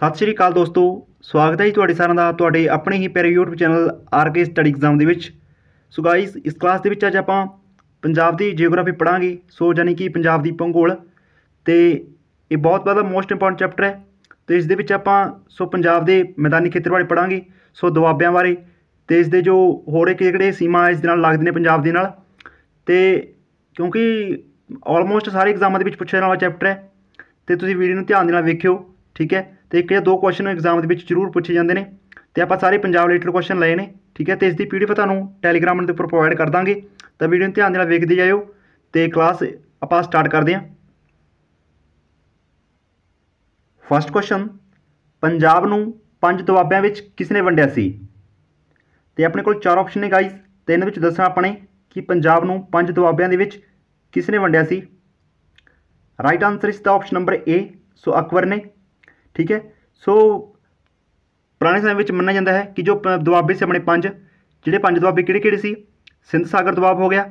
ਸਤਿ ਸ਼੍ਰੀ ਅਕਾਲ ਦੋਸਤੋ ਸਵਾਗਤ ਹੈ ਜੀ ਤੁਹਾਡੇ ਸਾਰਿਆਂ ਦਾ ਤੁਹਾਡੇ ਆਪਣੇ ਹੀ ਪਿਆਰੇ YouTube channel RK study exam ਦੇ ਵਿੱਚ ਸੋ ਗਾਇਸ ਇਸ ਕਲਾਸ ਦੇ ਵਿੱਚ ਅੱਜ ਆਪਾਂ ਪੰਜਾਬ ਦੀ ਜੀਓਗ੍ਰਾਫੀ ਪੜਾਂਗੇ ਸੋ ਜਾਨੀ ਕਿ ਪੰਜਾਬ ਦੀ ਭੂਗੋਲ ਤੇ ਇਹ ਬਹੁਤ ਵੱਡਾ ਮੋਸਟ ਇੰਪੋਰਟੈਂਟ ਚੈਪਟਰ ਹੈ ਤੇ ਇਸ ਦੇ ਵਿੱਚ ਆਪਾਂ ਸੋ ਪੰਜਾਬ ਦੇ ਮੈਦਾਨੀ ਖੇਤਰ ਬਾਰੇ ਪੜਾਂਗੇ ਸੋ ਦੁਆਬਿਆਂ ਬਾਰੇ ਤੇ ਇਸ ਦੇ ਜੋ ਹੋਰ ਇੱਕ ਜਿਹੜੇ ਸੀਮਾ ਇਸ ਦੇ ਨਾਲ ਲੱਗਦੇ ਨੇ ਪੰਜਾਬ ਦੇ ਨਾਲ ਤੇ ਕਿਉਂਕਿ ਆਲਮੋਸਟ ਸਾਰੇ ਐਗਜ਼ਾਮਾਂ ਦੇ ਵਿੱਚ ਪੁੱਛਿਆ ਜਾਣ ਵਾਲਾ ਚੈਪਟਰ ਹੈ ਤੇ ਤੁਸੀਂ ਵੀਡੀਓ ਨੂੰ ਧਿਆਨ ਦੇ ਨਾਲ ਵੇਖਿਓ ਠੀਕ ਹੈ ਤੇ ਇੱਕ ਜਾਂ ਦੋ ਕੁਐਸਚਨ ਐਗਜ਼ਾਮ ਦੇ ਵਿੱਚ ਜ਼ਰੂਰ ਪੁੱਛੇ ਜਾਂਦੇ ਨੇ ਤੇ ਆਪਾਂ ਸਾਰੇ ਪੰਜਾਬ ਰਿਲੇਟਡ ਕੁਐਸਚਨ ਲਏ ਨੇ ਠੀਕ ਹੈ ਤੇ ਇਸ ਦੀ ਪੀਡੀਐਫ ਤੁਹਾਨੂੰ ਟੈਲੀਗ੍ਰਾਮ ਦੇ ਉੱਪਰ ਪ੍ਰੋਵਾਈਡ ਕਰ ਦਾਂਗੇ ਤਾਂ ਵੀਡੀਓ ਨੂੰ ਧਿਆਨ ਨਾਲ ਵੇਖਦੇ ਜਾਇਓ ਤੇ ਕਲਾਸ ਆਪਾਂ ਸਟਾਰਟ ਕਰਦੇ ਹਾਂ ਫਸਟ ਕੁਐਸਚਨ ਪੰਜਾਬ ਨੂੰ ਪੰਜ ਦਵਾਬਿਆਂ ਵਿੱਚ ਕਿਸ ਨੇ ਵੰਡਿਆ ਸੀ ਤੇ ਆਪਣੇ ਕੋਲ ਚਾਰ ਆਪਸ਼ਨ ਨੇ ਗਾਈਜ਼ ਤੇ ਇਹਨਾਂ ਵਿੱਚ ਦੱਸਣਾ ਆਪਣੇ ਕਿ ਪੰਜਾਬ ਨੂੰ ਪੰਜ ਦਵਾਬਿਆਂ ਦੇ ਵਿੱਚ ਕਿਸ ਨੇ ਵੰਡਿਆ ਸੀ ਰਾਈਟ ਆਨਸਰ ਇਸ ਦਾ option number A so Akbar ਨੇ ਠੀਕ ਹੈ ਸੋ ਪੁਰਾਣੇ ਸਮੇਂ ਵਿੱਚ ਮੰਨਿਆ ਜਾਂਦਾ ਹੈ ਕਿ ਜੋ ਦੁਆਬੇ ਸੀ ਆਪਣੇ ਪੰਜ ਜਿਹੜੇ ਪੰਜ ਦੁਆਬੇ ਕਿਹੜੇ ਕਿਹੜੇ ਸੀ ਸਿੰਧ ਸਾਗਰ ਦੁਆਬ ਹੋ ਗਿਆ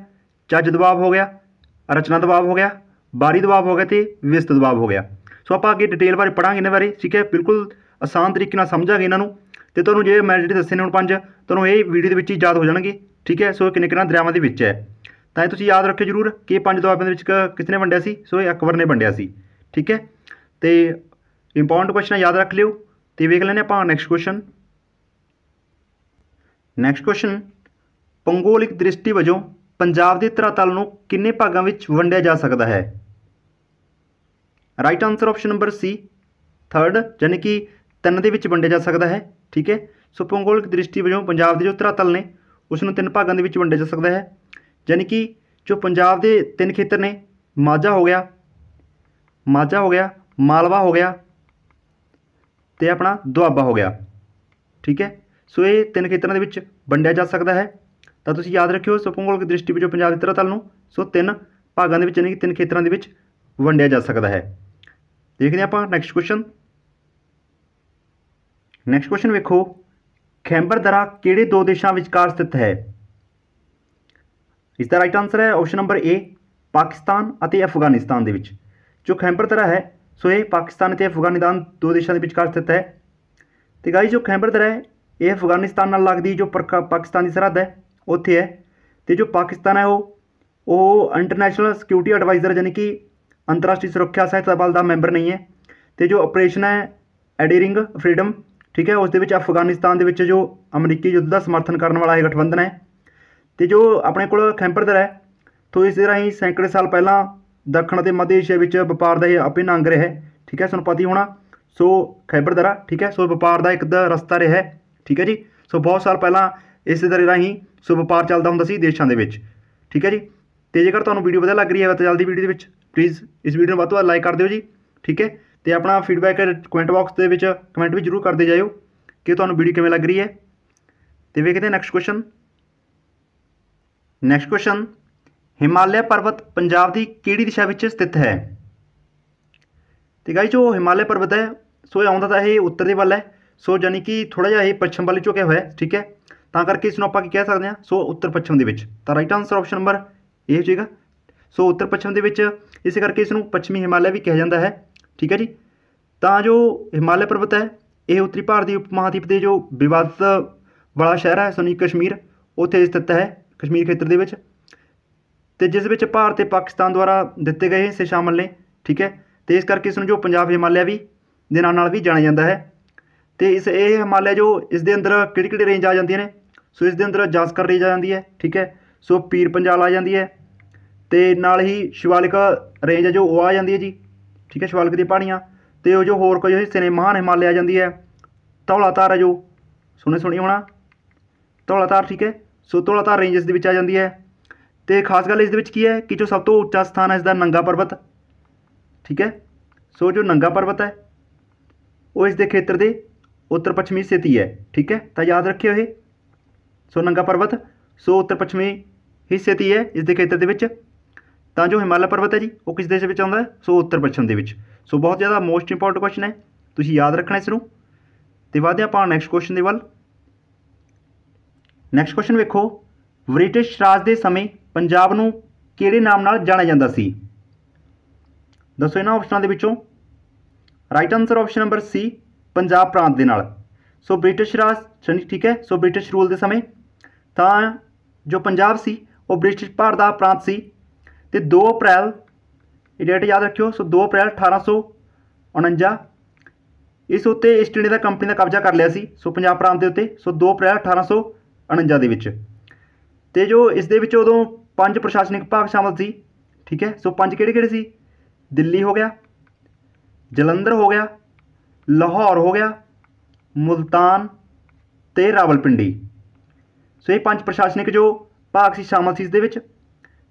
ਚੱਜ ਦੁਆਬ ਹੋ ਗਿਆ ਰਚਨਾ ਦੁਆਬ ਹੋ ਗਿਆ ਬਾਰੀ ਦੁਆਬ ਹੋ ਗਿਆ ਤੇ ਵਿਸਤ ਦੁਆਬ ਹੋ ਗਿਆ ਸੋ ਆਪਾਂ ਅੱਗੇ ਡਿਟੇਲ ਬਾਰੇ ਪੜਾਂਗੇ ਇਹਨਾਂ ਬਾਰੇ ਠੀਕ ਹੈ ਬਿਲਕੁਲ ਆਸਾਨ ਤਰੀਕੇ ਨਾਲ ਸਮਝਾਂਗੇ ਇਹਨਾਂ ਨੂੰ ਤੇ ਤੁਹਾਨੂੰ ਜਿਹੜੇ ਮੈਂ ਜਿਹੜੇ ਦੱਸੇ ਨੇ ਹੁਣ ਪੰਜ ਤੁਹਾਨੂੰ ਇਹ ਵੀਡੀਓ ਦੇ ਵਿੱਚ ਹੀ ਯਾਦ ਹੋ ਜਾਣਗੇ ਠੀਕ ਹੈ ਸੋ ਕਿੰਨੇ ਕਿੰਨਾ ਦਰਿਆਵਾਂ ਦੇ ਵਿੱਚ ਹੈ ਤਾਂ ਇਹ ਤੁਸੀਂ ਯਾਦ ਰੱਖਿਓ ਜ਼ਰੂਰ ਕਿ ਇਹ ਪੰਜ ਦੁਆਬਿਆਂ ਦੇ ਵਿੱਚ ਕਿਸਨੇ ਵੰਡਿਆ ਸੀ ਸੋ ਇਹ ਅਕਬਰ ਨੇ ਵੰਡਿਆ ਸੀ ਠੀਕ ਹੈ ਤੇ ਇੰਪੋਰਟੈਂਟ ਕੁਐਸਚਨ ਯਾਦ ਰੱਖ ਲਿਓ ਤੇ ਵੇਖ ਲੈਨੇ ਆਪਾਂ ਨੈਕਸਟ ਕੁਐਸਚਨ ਨੈਕਸਟ ਕੁਐਸਚਨ ਭੂਗੋਲਿਕ ਦ੍ਰਿਸ਼ਟੀ ਵਜੋਂ ਪੰਜਾਬ ਦੇ ਤਰਤਲ ਨੂੰ ਕਿੰਨੇ ਭਾਗਾਂ ਵਿੱਚ ਵੰਡਿਆ ਜਾ ਸਕਦਾ ਹੈ right answer option number C 3rd ਯਾਨੀ ਕਿ ਤਿੰਨ ਦੇ ਵਿੱਚ ਵੰਡਿਆ ਜਾ ਸਕਦਾ ਹੈ ਠੀਕ ਹੈ ਸੋ ਭੂਗੋਲਿਕ ਦ੍ਰਿਸ਼ਟੀ ਵਜੋਂ ਪੰਜਾਬ ਦੇ ਜੋ ਤਰਤਲ ਨੇ ਉਸ ਨੂੰ ਤਿੰਨ ਭਾਗਾਂ ਦੇ ਵਿੱਚ ਵੰਡਿਆ ਜਾ ਸਕਦਾ ਹੈ ਯਾਨੀ ਕਿ ਜੋ ਪੰਜਾਬ ਦੇ ਤਿੰਨ ਖੇਤਰ ਨੇ ਮਾਝਾ ਹੋ ਗਿਆ ਮਾਝਾ ਹੋ ਗਿਆ ਮਾਲਵਾ ਹੋ ਗਿਆ ਤੇ ਆਪਣਾ ਦੁਆਬਾ ਹੋ ਗਿਆ ਠੀਕ ਹੈ ਸੋ ਇਹ ਤਿੰਨ ਖੇਤਰਾਂ ਦੇ ਵਿੱਚ ਵੰਡਿਆ ਜਾ ਸਕਦਾ ਹੈ ਤਾਂ ਤੁਸੀਂ ਯਾਦ ਰੱਖਿਓ ਸੁਪੰਗੋਲਕ ਦ੍ਰਿਸ਼ਟੀ ਵਿੱਚੋਂ ਪੰਜਾਬ ਦੇ ਤਰਤਲ ਨੂੰ ਸੋ ਤਿੰਨ ਭਾਗਾਂ ਦੇ ਵਿੱਚ ਨਹੀਂ ਤਿੰਨ ਖੇਤਰਾਂ ਦੇ ਵਿੱਚ ਵੰਡਿਆ ਜਾ ਸਕਦਾ ਹੈ ਦੇਖਦੇ ਆਪਾਂ ਨੈਕਸਟ ਕੁਐਸਚਨ ਨੈਕਸਟ ਕੁਐਸਚਨ ਵੇਖੋ ਖੈਂਬਰ ਦਰਾ ਕਿਹੜੇ ਦੋ ਦੇਸ਼ਾਂ ਵਿਚਕਾਰ ਸਥਿਤ ਹੈ ਇਸ ਦਾ ਰਾਈਟ ਆਨਸਰ ਹੈ ਆਪਸ਼ਨ ਨੰਬਰ A ਪਾਕਿਸਤਾਨ ਅਤੇ ਅਫਗਾਨਿਸਤਾਨ ਦੇ ਵਿੱਚ ਜੋ ਖੈਂਬਰ ਦਰਾ ਹੈ ਸੋ ਇਹ ਪਾਕਿਸਤਾਨ ਤੇ ਅਫਗਾਨਿਸਤਾਨ ਦੋ ਦੇਸ਼ਾਂ ਦੇ ਵਿਚਕਾਰ ਸਥਿਤ ਹੈ ਤੇ ਗਾਈ ਜੋ ਖੈਬਰ ਦਰ ਹੈ ਇਹ ਅਫਗਾਨਿਸਤਾਨ ਨਾਲ ਲੱਗਦੀ ਜੋ ਪਾਕਿਸਤਾਨ ਦੀ ਸਰਹੱਦ ਹੈ ਉੱਥੇ ਹੈ ਤੇ ਜੋ ਪਾਕਿਸਤਾਨ ਹੈ ਉਹ ਉਹ ਇੰਟਰਨੈਸ਼ਨਲ ਸਿਕਿਉਰਿਟੀ ਐਡਵਾਈਜ਼ਰ ਯਾਨੀ ਕਿ ਅੰਤਰਰਾਸ਼ਟਰੀ ਸੁਰੱਖਿਆ ਸਹਾਇਤਾ ਬਲ ਦਾ ਮੈਂਬਰ ਨਹੀਂ ਹੈ ਤੇ ਜੋ ਆਪਰੇਸ਼ਨ ਹੈ ਐਡੀਰਿੰਗ ਫਰੀडम ਠੀਕ ਹੈ ਉਸ ਦੇ ਵਿੱਚ ਅਫਗਾਨਿਸਤਾਨ ਦੇ ਵਿੱਚ ਜੋ ਅਮਰੀਕੀ ਯੁੱਧ ਦਾ ਸਮਰਥਨ ਕਰਨ ਵਾਲਾ ਇਹ ਗਠਬੰਧਨ ਹੈ ਤੇ ਜੋ ਆਪਣੇ ਕੋਲ ਖੈਂਪਰ ਦਰ ਹੈ ਤੋਂ ਇਸ ਰਾਹੀਂ ਸੈਂਕੜੇ ਸਾਲ ਪਹਿਲਾਂ ਦੱਖਣ ਅਤੇ ਮੱਧ ਏਸ਼ੀਆ ਵਿੱਚ ਵਪਾਰ ਦਾ ਇਹ ਅਭਿੰਨ ਅੰਗ ਰਿਹਾ ਠੀਕ ਹੈ ਸਾਨੂੰ ਪਤਾ ਹੀ ਹੋਣਾ ਸੋ ਖੈਬਰ ਦਰਾ ਠੀਕ ਹੈ ਸੋ ਵਪਾਰ ਦਾ ਇੱਕ ਦਾ ਰਸਤਾ ਰਿਹਾ ਠੀਕ ਹੈ ਜੀ ਸੋ ਬਹੁਤ ਸਾਲ ਪਹਿਲਾਂ ਇਸੇ ਤਰ੍ਹਾਂ ਰਾਹੀਂ ਸੋ ਵਪਾਰ ਚੱਲਦਾ ਹੁੰਦਾ ਸੀ ਦੇਸ਼ਾਂ ਦੇ ਵਿੱਚ ਠੀਕ ਹੈ ਜੀ ਤੇ ਜੇਕਰ ਤੁਹਾਨੂੰ ਵੀਡੀਓ ਵਧੀਆ ਲੱਗ ਰਹੀ ਹੈ ਤਾਂ ਜਲਦੀ ਵੀਡੀਓ ਦੇ ਵਿੱਚ ਪਲੀਜ਼ ਇਸ ਵੀਡੀਓ ਨੂੰ ਵੱਧ ਤੋਂ ਵੱਧ ਲਾਈਕ ਕਰ ਦਿਓ ਜੀ ਠੀਕ ਹੈ ਤੇ ਆਪਣਾ ਫੀਡਬੈਕ ਕਮੈਂਟ ਬਾਕਸ ਦੇ ਵਿੱਚ ਕਮੈਂਟ ਵੀ ਜ਼ਰੂਰ ਕਰਦੇ ਜਾਇਓ ਕਿ ਤੁਹਾਨੂੰ ਵੀਡੀਓ ਕਿਵੇਂ ਲੱਗ ਰਹੀ ਹੈ ਤੇ ਵੇਖਦੇ ਹਾਂ next question next question Himalaya ਪਰਬਤ ਪੰਜਾਬ ਦੀ ਕਿਹੜੀ ਦਿਸ਼ਾ ਵਿੱਚ ਸਥਿਤ ਹੈ ਤੇ ਗਾਈ ਜੋ ਹਿਮਾਲਿਆ ਪਰਬਤ ਹੈ ਸੋ ਇਹ ਆਉਂਦਾ ਤਾਂ ਇਹ ਉੱਤਰ ਦੇ ਵੱਲ ਹੈ ਸੋ ਜਾਨੀ ਕਿ ਥੋੜਾ ਜਿਹਾ ਇਹ ਪੱਛਮ ਵੱਲ ਝੁਕਿਆ ਹੋਇਆ ਹੈ ਠੀਕ ਹੈ ਤਾਂ ਕਰਕੇ ਇਸ ਨੂੰ ਆਪਾਂ ਕੀ ਕਹਿ ਸਕਦੇ ਹਾਂ ਸੋ ਉੱਤਰ ਪੱਛਮ ਦੇ ਵਿੱਚ ਤਾਂ ਰਾਈਟ ਆਨਸਰ ਆਪਸ਼ਨ ਨੰਬਰ ਇਹ ਹੋ ਜਾਏਗਾ ਸੋ ਉੱਤਰ ਪੱਛਮ ਦੇ ਵਿੱਚ ਇਸੇ ਕਰਕੇ ਇਸ ਨੂੰ ਪੱਛਮੀ ਹਿਮਾਲਿਆ ਵੀ ਕਿਹਾ ਜਾਂਦਾ ਹੈ ਠੀਕ ਹੈ ਜੀ ਤਾਂ ਜੋ ਹਿਮਾਲਿਆ ਪਰਬਤ ਹੈ ਇਹ ਉੱਤਰੀ ਭਾਰਤੀ ਉਪ ਮਹਾਦੀਪ ਦੇ ਜੋ ਵਿਵਾਦਤ ਵਾਲਾ ਸ਼ਹਿਰ ਹੈ ਸੋਨੀ ਕਸ਼ਮੀਰ ਉੱਥੇ ਸਥਿਤ ਹੈ ਕਸ਼ਮੀਰ ਖੇਤਰ ਦੇ ਵਿੱਚ ਤੇ ਜਿਸ ਵਿੱਚ ਭਾਰਤ ਤੇ ਪਾਕਿਸਤਾਨ ਦੁਆਰਾ ਦਿੱਤੇ ਗਏ ਹਿੱਸੇ ਸ਼ਾਮਲ ਨੇ ਠੀਕ ਹੈ ਤੇ ਇਸ ਕਰਕੇ ਇਸ ਨੂੰ ਜੋ ਪੰਜਾਬ ਹਿਮਾਲਿਆ ਵੀ ਦੇ ਨਾਲ ਨਾਲ ਵੀ ਜਾਣਿਆ ਜਾਂਦਾ ਹੈ ਤੇ ਇਸ ਇਹ ਹਿਮਾਲਿਆ ਜੋ ਇਸ ਦੇ ਅੰਦਰ ਕਿਹੜੀ ਕਿਹੜੀ ਰੇਂਜ ਆ ਜਾਂਦੀਆਂ ਨੇ ਸੋ ਇਸ ਦੇ ਅੰਦਰ ਜਾਸਕਰ ਰੇਂਜ ਆ ਜਾਂਦੀ ਹੈ ਠੀਕ ਹੈ ਸੋ ਪੀਰ ਪੰਜਾਲ ਆ ਜਾਂਦੀ ਹੈ ਤੇ ਨਾਲ ਹੀ ਸ਼ਿਵਾਲਿਕ ਰੇਂਜ ਜੋ ਉਹ ਆ ਜਾਂਦੀ ਹੈ ਜੀ ਠੀਕ ਹੈ ਸ਼ਿਵਾਲਿਕ ਦੀ ਪਹਾੜੀਆਂ ਤੇ ਉਹ ਜੋ ਹੋਰ ਕੋਈ ਹਿੱਸੇ ਨੇ ਮਹਾਨ ਹਿਮਾਲਿਆ ਜਾਂਦੀ ਹੈ ਤੌਲਾਤਾਰ ਜੋ ਸੁਣੇ ਸੁਣੀ ਹੋਣਾ ਤੌਲਾਤਾਰ ਠੀਕ ਹੈ ਸੋ ਤੌਲਾਤਾਰ ਰੇਂਜਸ ਦੇ ਵਿੱਚ ਆ ਜਾਂਦੀ ਹੈ ਤੇ ਖਾਸ ਗੱਲ ਇਸ ਦੇ ਵਿੱਚ ਕੀ ਹੈ ਕਿ ਜੋ ਸਭ ਤੋਂ ਉੱਚਾ ਸਥਾਨ ਹੈ ਇਸ ਦਾ ਨੰਗਾ ਪਰਬਤ ਠੀਕ ਹੈ ਸੋ ਜੋ ਨੰਗਾ ਪਰਬਤ ਹੈ ਉਹ ਇਸ ਦੇ ਖੇਤਰ ਦੇ ਉੱਤਰ ਪੱਛਮੀ ਸਥਿਤੀ ਹੈ ਠੀਕ ਹੈ ਤਾਂ ਯਾਦ ਰੱਖਿਓ ਇਹ ਸੋ ਨੰਗਾ ਪਰਬਤ ਸੋ ਉੱਤਰ ਪੱਛਮੀ ਹਿੱਸੇ ਦੀ ਹੈ ਇਸ ਦੇ ਖੇਤਰ ਦੇ ਵਿੱਚ ਤਾਂ ਜੋ ਹਿਮਾਲਾ ਪਰਬਤ ਹੈ ਜੀ ਉਹ ਕਿਸ ਦੇਸ਼ ਵਿੱਚ ਆਉਂਦਾ ਹੈ ਸੋ ਉੱਤਰ ਪੱਛਮ ਦੇ ਵਿੱਚ ਸੋ ਬਹੁਤ ਜ਼ਿਆਦਾ ਮੋਸਟ ਇੰਪੋਰਟੈਂਟ ਕੁਐਸਚਨ ਹੈ ਤੁਸੀਂ ਯਾਦ ਰੱਖਣਾ ਇਸ ਨੂੰ ਤੇ ਵਾਧੇ ਆਪਾਂ ਨੈਕਸਟ ਕੁਐਸਚਨ ਦੇ ਵੱਲ ਨੈਕਸਟ ਕੁਐਸਚਨ ਵੇਖੋ ਬ੍ਰਿਟਿਸ਼ ਰਾਜ ਦੇ ਸਮੇਂ ਪੰਜਾਬ ਨੂੰ ਕਿਹੜੇ ਨਾਮ ਨਾਲ ਜਾਣਿਆ ਜਾਂਦਾ ਸੀ ਦੱਸੋ ਇਹਨਾਂ ਆਪਸ਼ਨਾਂ ਦੇ ਵਿੱਚੋਂ right answer option number C Punjab ਪ੍ਰਾਂਤ ਦੇ ਨਾਲ ਸੋ ਬ੍ਰਿਟਿਸ਼ ਰਾਜ ਠੀਕ ਹੈ ਸੋ ਬ੍ਰਿਟਿਸ਼ ਰੂਲ ਦੇ ਸਮੇਂ ਤਾਂ ਜੋ ਪੰਜਾਬ ਸੀ ਉਹ ਬ੍ਰਿਟਿਸ਼ ਭਾਰਤ ਦਾ ਪ੍ਰਾਂਤ ਸੀ ਤੇ 2 ਅਪ੍ਰੈਲ ਇਹ ਡੇਟ ਯਾਦ ਰੱਖਿਓ ਸੋ 2 ਅਪ੍ਰੈਲ 1849 ਇਸ ਉੱਤੇ ਇਸ ਇੰਡੀਆ ਦਾ ਕੰਪਨੀ ਦਾ ਕਬਜ਼ਾ ਕਰ ਲਿਆ ਸੀ ਸੋ ਪੰਜਾਬ ਪ੍ਰਾਂਤ ਦੇ ਉੱਤੇ ਸੋ 2 ਅਪ੍ਰੈਲ 1849 ਦੇ ਵਿੱਚ ਤੇ ਜੋ ਇਸ ਦੇ ਵਿੱਚ ਉਦੋਂ ਪੰਜ ਪ੍ਰਸ਼ਾਸਨਿਕ ਭਾਗ ਸ਼ਾਮਲ ਸੀ ਠੀਕ ਹੈ ਸੋ ਪੰਜ ਕਿਹੜੇ ਕਿਹੜੇ ਸੀ ਦਿੱਲੀ ਹੋ ਗਿਆ ਜਲੰਧਰ ਹੋ ਗਿਆ ਲਾਹੌਰ ਹੋ ਗਿਆ ਮੁਲਤਾਨ ਤੇ ਰਾਵਲਪਿੰਡੀ ਸੋ ਇਹ ਪੰਜ ਪ੍ਰਸ਼ਾਸਨਿਕ ਜੋ ਭਾਗ ਸੀ ਸ਼ਾਮਲ ਸੀ ਇਸ ਦੇ ਵਿੱਚ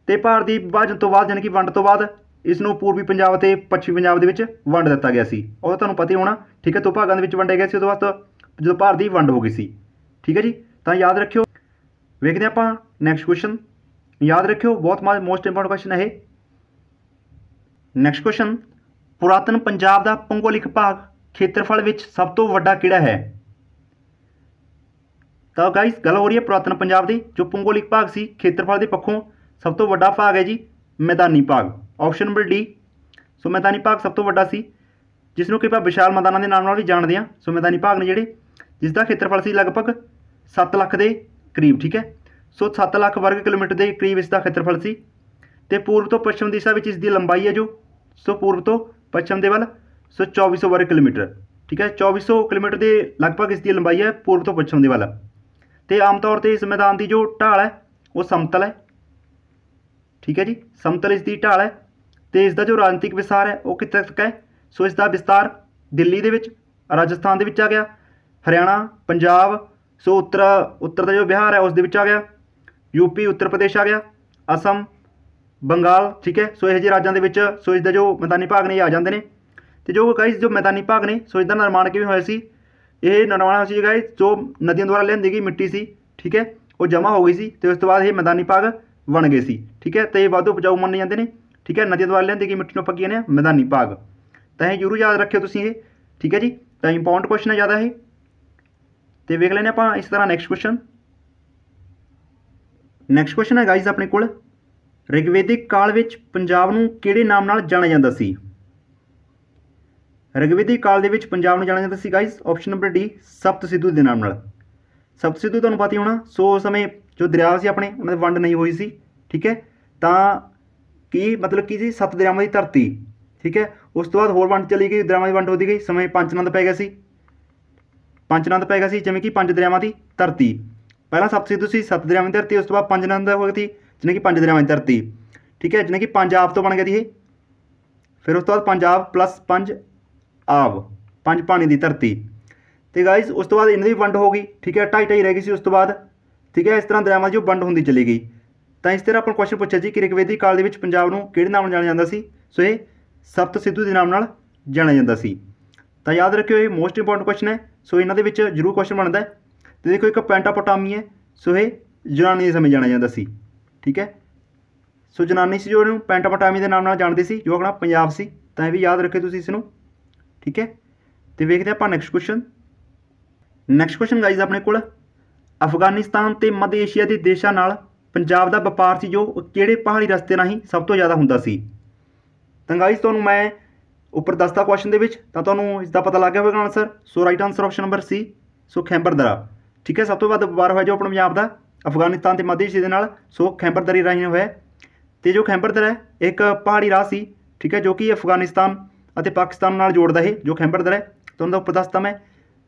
ਤੇ ਭਾਰਤ ਦੀ ਵਿਭਾਜਨ ਤੋਂ ਬਾਅਦ ਜਨ ਕੀ ਵੰਡ ਤੋਂ ਬਾਅਦ ਇਸ ਨੂੰ ਪੂਰਬੀ ਪੰਜਾਬ ਤੇ ਪੱਛਮੀ ਪੰਜਾਬ ਦੇ ਵਿੱਚ ਵੰਡ ਦਿੱਤਾ ਗਿਆ ਸੀ ਉਹ ਤੁਹਾਨੂੰ ਪਤਾ ਹੀ ਹੋਣਾ ਠੀਕ ਹੈ ਤੋਂ ਭਾਗਾਂ ਦੇ ਵਿੱਚ ਵੰਡੇ ਗਏ ਸੀ ਉਦੋਂ ਬਾਅਦ ਜਦੋਂ ਭਾਰਤ ਦੀ ਵੰਡ ਹੋ ਗਈ ਸੀ ਠੀਕ ਹੈ ਜੀ ਤਾਂ ਯਾਦ ਰੱਖਿਓ ਵੇਖਦੇ ਆਪਾਂ ਨੈਕਸਟ ਕੁਐਸਚਨ ਯਾਦ ਰੱਖਿਓ ਬਹੁਤ ਮੋਸਟ ਇੰਪੋਰਟੈਂਟ ਕੁਐਸਚਨ ਹੈ ਇਹ ਨੈਕਸਟ ਕੁਐਸਚਨ ਪੁਰਾਤਨ ਪੰਜਾਬ ਦਾ ਭੂਗੋਲਿਕ ਭਾਗ ਖੇਤਰਫਲ ਵਿੱਚ ਸਭ ਤੋਂ ਵੱਡਾ ਕਿਹੜਾ ਹੈ ਤਾਂ ਗਾਇਸ ਗੱਲ ਹੋ ਰਹੀ ਹੈ ਪੁਰਾਤਨ ਪੰਜਾਬ ਦੀ ਜੋ ਭੂਗੋਲਿਕ ਭਾਗ ਸੀ ਖੇਤਰਫਲ ਦੇ ਪੱਖੋਂ ਸਭ ਤੋਂ ਵੱਡਾ ਭਾਗ ਹੈ ਜੀ ਮੈਦਾਨੀ ਭਾਗ ਆਪਸ਼ਨ ਨੰਬਰ ਡੀ ਸੋ ਮੈਦਾਨੀ ਭਾਗ ਸਭ ਤੋਂ ਵੱਡਾ ਸੀ ਜਿਸ ਨੂੰ ਕਿ ਆਪਾਂ ਵਿਸ਼ਾਲ ਮੈਦਾਨਾਂ ਦੇ ਨਾਮ ਨਾਲ ਵੀ ਜਾਣਦੇ ਹਾਂ ਸੋ ਮੈਦਾਨੀ ਭਾਗ ਨੇ ਜਿਹੜੇ ਜਿਸ ਦਾ ਖੇਤਰਫਲ ਸੀ ਲਗਭਗ 7 ਲੱਖ ਦੇ ਕਰੀਬ ਠੀਕ ਹੈ ਸੋ 7 ਲੱਖ ਵਰਗ ਕਿਲੋਮੀਟਰ ਦੇ ਕਰੀਬ ਇਸ ਦਾ ਖੇਤਰਫਲ ਸੀ ਤੇ ਪੂਰਬ ਤੋਂ ਪੱਛਮ ਦਿਸ਼ਾ ਵਿੱਚ ਇਸ ਦੀ ਲੰਬਾਈ ਹੈ ਜੋ ਸੋ ਪੂਰਬ ਤੋਂ ਪੱਛਮ ਦੇ ਵੱਲ ਸੋ 2400 ਵਰਗ ਕਿਲੋਮੀਟਰ ਠੀਕ ਹੈ 2400 ਕਿਲੋਮੀਟਰ ਦੇ ਲਗਭਗ ਇਸ ਦੀ ਲੰਬਾਈ ਹੈ ਪੂਰਬ ਤੋਂ ਪੱਛਮ ਦੇ ਵੱਲ ਤੇ ਆਮ ਤੌਰ ਤੇ ਇਸ ਮੈਦਾਨ ਦੀ ਜੋ ਢਾਲ ਹੈ ਉਹ ਸਮਤਲ ਹੈ ਠੀਕ ਹੈ ਜੀ ਸਮਤਲ ਇਸ ਦੀ ਢਾਲ ਹੈ ਤੇ ਇਸ ਦਾ ਜੋ ਰਾਜਨੀਤਿਕ ਵਿਸਾਰ ਹੈ ਉਹ ਕਿੱਥੇ ਤੱਕ ਹੈ ਸੋ ਇਸ ਦਾ ਵਿਸਤਾਰ ਦਿੱਲੀ ਦੇ ਵਿੱਚ ਰਾਜਸਥਾਨ ਦੇ ਵਿੱਚ ਆ ਗਿਆ ਹਰਿਆਣਾ ਪੰਜਾਬ ਸੋ ਉੱਤਰ ਉੱਤਰ ਦਾ ਜੋ ਬਿਹਾਰ ਹੈ ਉਸ ਦੇ ਵਿੱਚ ਆ ਗਿਆ ਯੂਪੀ ਉੱਤਰ ਪ੍ਰਦੇਸ਼ ਆ ਗਿਆ ਅਸਮ ਬੰਗਾਲ ਠੀਕ ਹੈ ਸੋ ਇਹ ਜਿਹੇ ਰਾਜਾਂ ਦੇ ਵਿੱਚ ਸੋ ਇਸ ਦਾ ਜੋ ਮੈਦਾਨੀ ਭਾਗ ਨੇ ਆ ਜਾਂਦੇ ਨੇ ਤੇ ਜੋ ਗਾਇਸ ਜੋ ਮੈਦਾਨੀ ਭਾਗ ਨੇ ਸੋ ਇਸ ਦਾ ਨਿਰਮਾਣ ਕਿਵੇਂ ਹੋਇਆ ਸੀ ਇਹ ਨਿਰਮਾਣ ਹੋਇਆ ਸੀ ਗਾਇਸ ਜੋ ਨਦੀਆਂ ਦੁਆਰਾ ਲਿਆਂਦੀ ਗਈ ਮਿੱਟੀ ਸੀ ਠੀਕ ਹੈ ਉਹ ਜਮਾ ਹੋ ਗਈ ਸੀ ਤੇ ਉਸ ਤੋਂ ਬਾਅਦ ਇਹ ਮੈਦਾਨੀ ਭਾਗ ਬਣ ਗਏ ਸੀ ਠੀਕ ਹੈ ਤੇ ਇਹ ਵਾਧੂ ਉਪਜਾਊ ਮੰਨੇ ਜਾਂਦੇ ਨੇ ਠੀਕ ਹੈ ਨਦੀਆਂ ਦੁਆਰਾ ਲਿਆਂਦੀ ਗਈ ਮਿੱਟੀ ਨੂੰ ਪੱਕੀਆਂ ਨੇ ਮੈਦਾਨੀ ਭਾਗ ਤਾਂ ਇਹ ਜ਼ਰੂਰ ਯਾਦ ਰੱਖਿਓ ਤੁਸੀਂ ਇਹ ਠੀਕ ਹੈ ਜੀ ਤਾਂ ਇੰਪੋਰਟੈਂਟ ਕੁਐਸਚਨ ਹੈ ਜ਼ਿਆਦਾ ਇਹ ਤੇ ਵੇਖ ਲੈਨੇ ਆਪਾਂ ਇਸ ਤਰ੍ਹਾਂ ਨੈਕਸਟ ਕੁਐਸਚਨ ਨੈਕਸਟ ਕੁਐਸਚਨ ਹੈ ਗਾਇਜ਼ ਆਪਣੇ ਕੋਲ ਰਿਗਵੇਦਿਕ ਕਾਲ ਵਿੱਚ ਪੰਜਾਬ ਨੂੰ ਕਿਹੜੇ ਨਾਮ ਨਾਲ ਜਾਣਿਆ ਜਾਂਦਾ ਸੀ ਰਿਗਵੇਦਿਕ ਕਾਲ ਦੇ ਵਿੱਚ ਪੰਜਾਬ ਨੂੰ ਜਾਣਿਆ ਜਾਂਦਾ ਸੀ guys option number D Sapta Sindhu ਦੇ ਨਾਮ ਨਾਲ ਸਪਤ ਸਿੱਧੂ ਤੁਹਾਨੂੰ ਪਤਾ ਹੀ ਹੋਣਾ ਸੋ ਉਸ ਸਮੇਂ ਜੋ ਦਰਿਆ ਸੀ ਆਪਣੇ ਉਹਨਾਂ ਦੀ ਵੰਡ ਨਹੀਂ ਹੋਈ ਸੀ ਠੀਕ ਹੈ ਤਾਂ ਕੀ ਮਤਲਬ ਕੀ ਸੀ ਸੱਤ ਦਰਿਆਵਾਂ ਦੀ ਧਰਤੀ ਠੀਕ ਹੈ ਉਸ ਤੋਂ ਬਾਅਦ ਹੋਰ ਵੰਡ ਚਲੀ ਗਈ ਦਰਿਆਵਾਂ ਦੀ ਵੰਡ ਹੋਦੀ ਗਈ ਸਮੇਂ ਪੰਚਨੰਦ ਪੈ ਗਿਆ ਸੀ ਪੰਚਨੰਦ ਪੈ ਗਿਆ ਸੀ ਜਿਵੇਂ ਕਿ ਪੰਜ ਦਰਿਆਵਾਂ ਦੀ ਧਰਤੀ ਪਹਿਲਾਂ ਸੱਪ ਸੀ ਤੁਸੀਂ ਸੱਤ ਦਰਿਆਵਾਂ ਦੀ ਧਰਤੀ ਉਸ ਤੋਂ ਬਾਅਦ ਪੰਜ ਨੰਦ ਹੋ ਗਈ ਜਿਨੇ ਕਿ ਪੰਜ ਦਰਿਆਵਾਂ ਦੀ ਧਰਤੀ ਠੀਕ ਹੈ ਜਿਨੇ ਕਿ ਪੰਜਾਬ ਤੋਂ ਬਣ ਗਿਆ ਸੀ ਇਹ ਫਿਰ ਉਸ ਤੋਂ ਬਾਅਦ ਪੰਜਾਬ ਪਲੱਸ ਪੰਜ ਆਬ ਪੰਜ ਪਾਣੀ ਦੀ ਧਰਤੀ ਤੇ ਗਾਇਸ ਉਸ ਤੋਂ ਬਾਅਦ ਇਹਨਾਂ ਦੀ ਵੰਡ ਹੋ ਗਈ ਠੀਕ ਹੈ ਟਾਈ ਟਾਈ ਰਹਿ ਗਈ ਸੀ ਉਸ ਤੋਂ ਬਾਅਦ ਠੀਕ ਹੈ ਇਸ ਤਰ੍ਹਾਂ ਦਰਿਆਵਾਂ ਦੀ ਵੰਡ ਹੁੰਦੀ ਚਲੀ ਗਈ ਤਾਂ ਇਸ ਤਰ੍ਹਾਂ ਆਪਾਂ ਕੁਐਸਚਨ ਪੁੱਛਿਆ ਜੀ ਕਿ ਰਿਕਵੇਦੀ ਕਾਲ ਦੇ ਵਿੱਚ ਪੰਜਾਬ ਨੂੰ ਕਿਹੜੇ ਨਾਮ ਨਾਲ ਜਾਣਿਆ ਜਾਂਦਾ ਸੀ ਸੋ ਇਹ ਸਪਤ ਸਿੱਧੂ ਦੇ ਨਾਮ ਨਾਲ ਜਾਣਿਆ ਜਾਂਦਾ ਸੀ ਤਾਂ ਯਾਦ ਰੱਖਿਓ ਇਹ ਮੋਸਟ ਇੰਪੋਰਟੈਂਟ ਕੁਐਸਚਨ ਹੈ ਸੋ ਇਹਨਾਂ ਦੇ ਵਿੱਚ ਜ਼ਰੂਰ ਕੁਐਸਚਨ ਬਣਦਾ ਹੈ ਤੇ ਦੇਖੋ ਇੱਕ ਪੈਂਟਾਪੋਟਾਮੀ ਹੈ ਸੋ ਇਹ ਜਨਾਨੀ ਦੇ ਸਮੇਂ ਜਾਣਿਆ ਜਾਂਦਾ ਸੀ ਠੀਕ ਹੈ ਸੋ ਜਨਾਨੀ ਸੀ ਜੋ ਇਹਨੂੰ ਪੈਂਟਾਪੋਟਾਮੀ ਦੇ ਨਾਮ ਨਾਲ ਜਾਣਦੇ ਸੀ ਜੋ ਆਪਣਾ ਪੰਜਾਬ ਸੀ ਤਾਂ ਇਹ ਵੀ ਯਾਦ ਰੱਖੇ ਤੁਸੀਂ ਇਸ ਨੂੰ ਠੀਕ ਹੈ ਤੇ ਵੇਖਦੇ ਆਪਾਂ next question next question guys ਆਪਣੇ ਕੋਲ ਅਫਗਾਨਿਸਤਾਨ ਤੇ ਮੱਧ ਏਸ਼ੀਆ ਦੇ ਦੇਸ਼ਾਂ ਨਾਲ ਪੰਜਾਬ ਦਾ ਵਪਾਰ ਸੀ ਜੋ ਕਿਹੜੇ ਪਹਾੜੀ ਰਸਤੇ ਰਾਹੀਂ ਸਭ ਤੋਂ ਜ਼ਿਆਦਾ ਹੁੰਦਾ ਸੀ ਤਾਂ ਗਾਈਜ਼ ਤੁਹਾਨੂੰ ਮੈਂ ਉੱਪਰ ਦੱਸਤਾ ਕੁਐਸਚਨ ਦੇ ਵਿੱਚ ਤਾਂ ਤੁਹਾਨੂੰ ਇਸ ਦਾ ਪਤਾ ਲੱਗ ਗਿਆ ਹੋਵੇਗਾ answer so right answer option number C so Khyber ਦਰਾ ਠੀਕ ਹੈ ਸਭ ਤੋਂ ਵੱਧ ਵਪਾਰ ਹੋਇਆ ਜੋ ਆਪਣਾ ਪੰਜਾਬ ਦਾ ਅਫਗਾਨਿਸਤਾਨ ਤੇ ਮੱਧ ਦੇ ਨਾਲ ਸੋ ਖੈਂਬਰਦਰੀ ਰਾਹੀਂ ਹੋਇਆ ਤੇ ਜੋ ਖੈਂਬਰਦਰ ਹੈ ਇੱਕ ਪਹਾੜੀ ਰਾਹ ਸੀ ਠੀਕ ਹੈ ਜੋ ਕਿ ਅਫਗਾਨਿਸਤਾਨ ਅਤੇ ਪਾਕਿਸਤਾਨ ਨਾਲ ਜੋੜਦਾ ਹੈ ਜੋ ਖੈਂਬਰਦਰ ਹੈ ਤੁਹਾਨੂੰ ਦਾ ਉਪਦਸਤਮ ਹੈ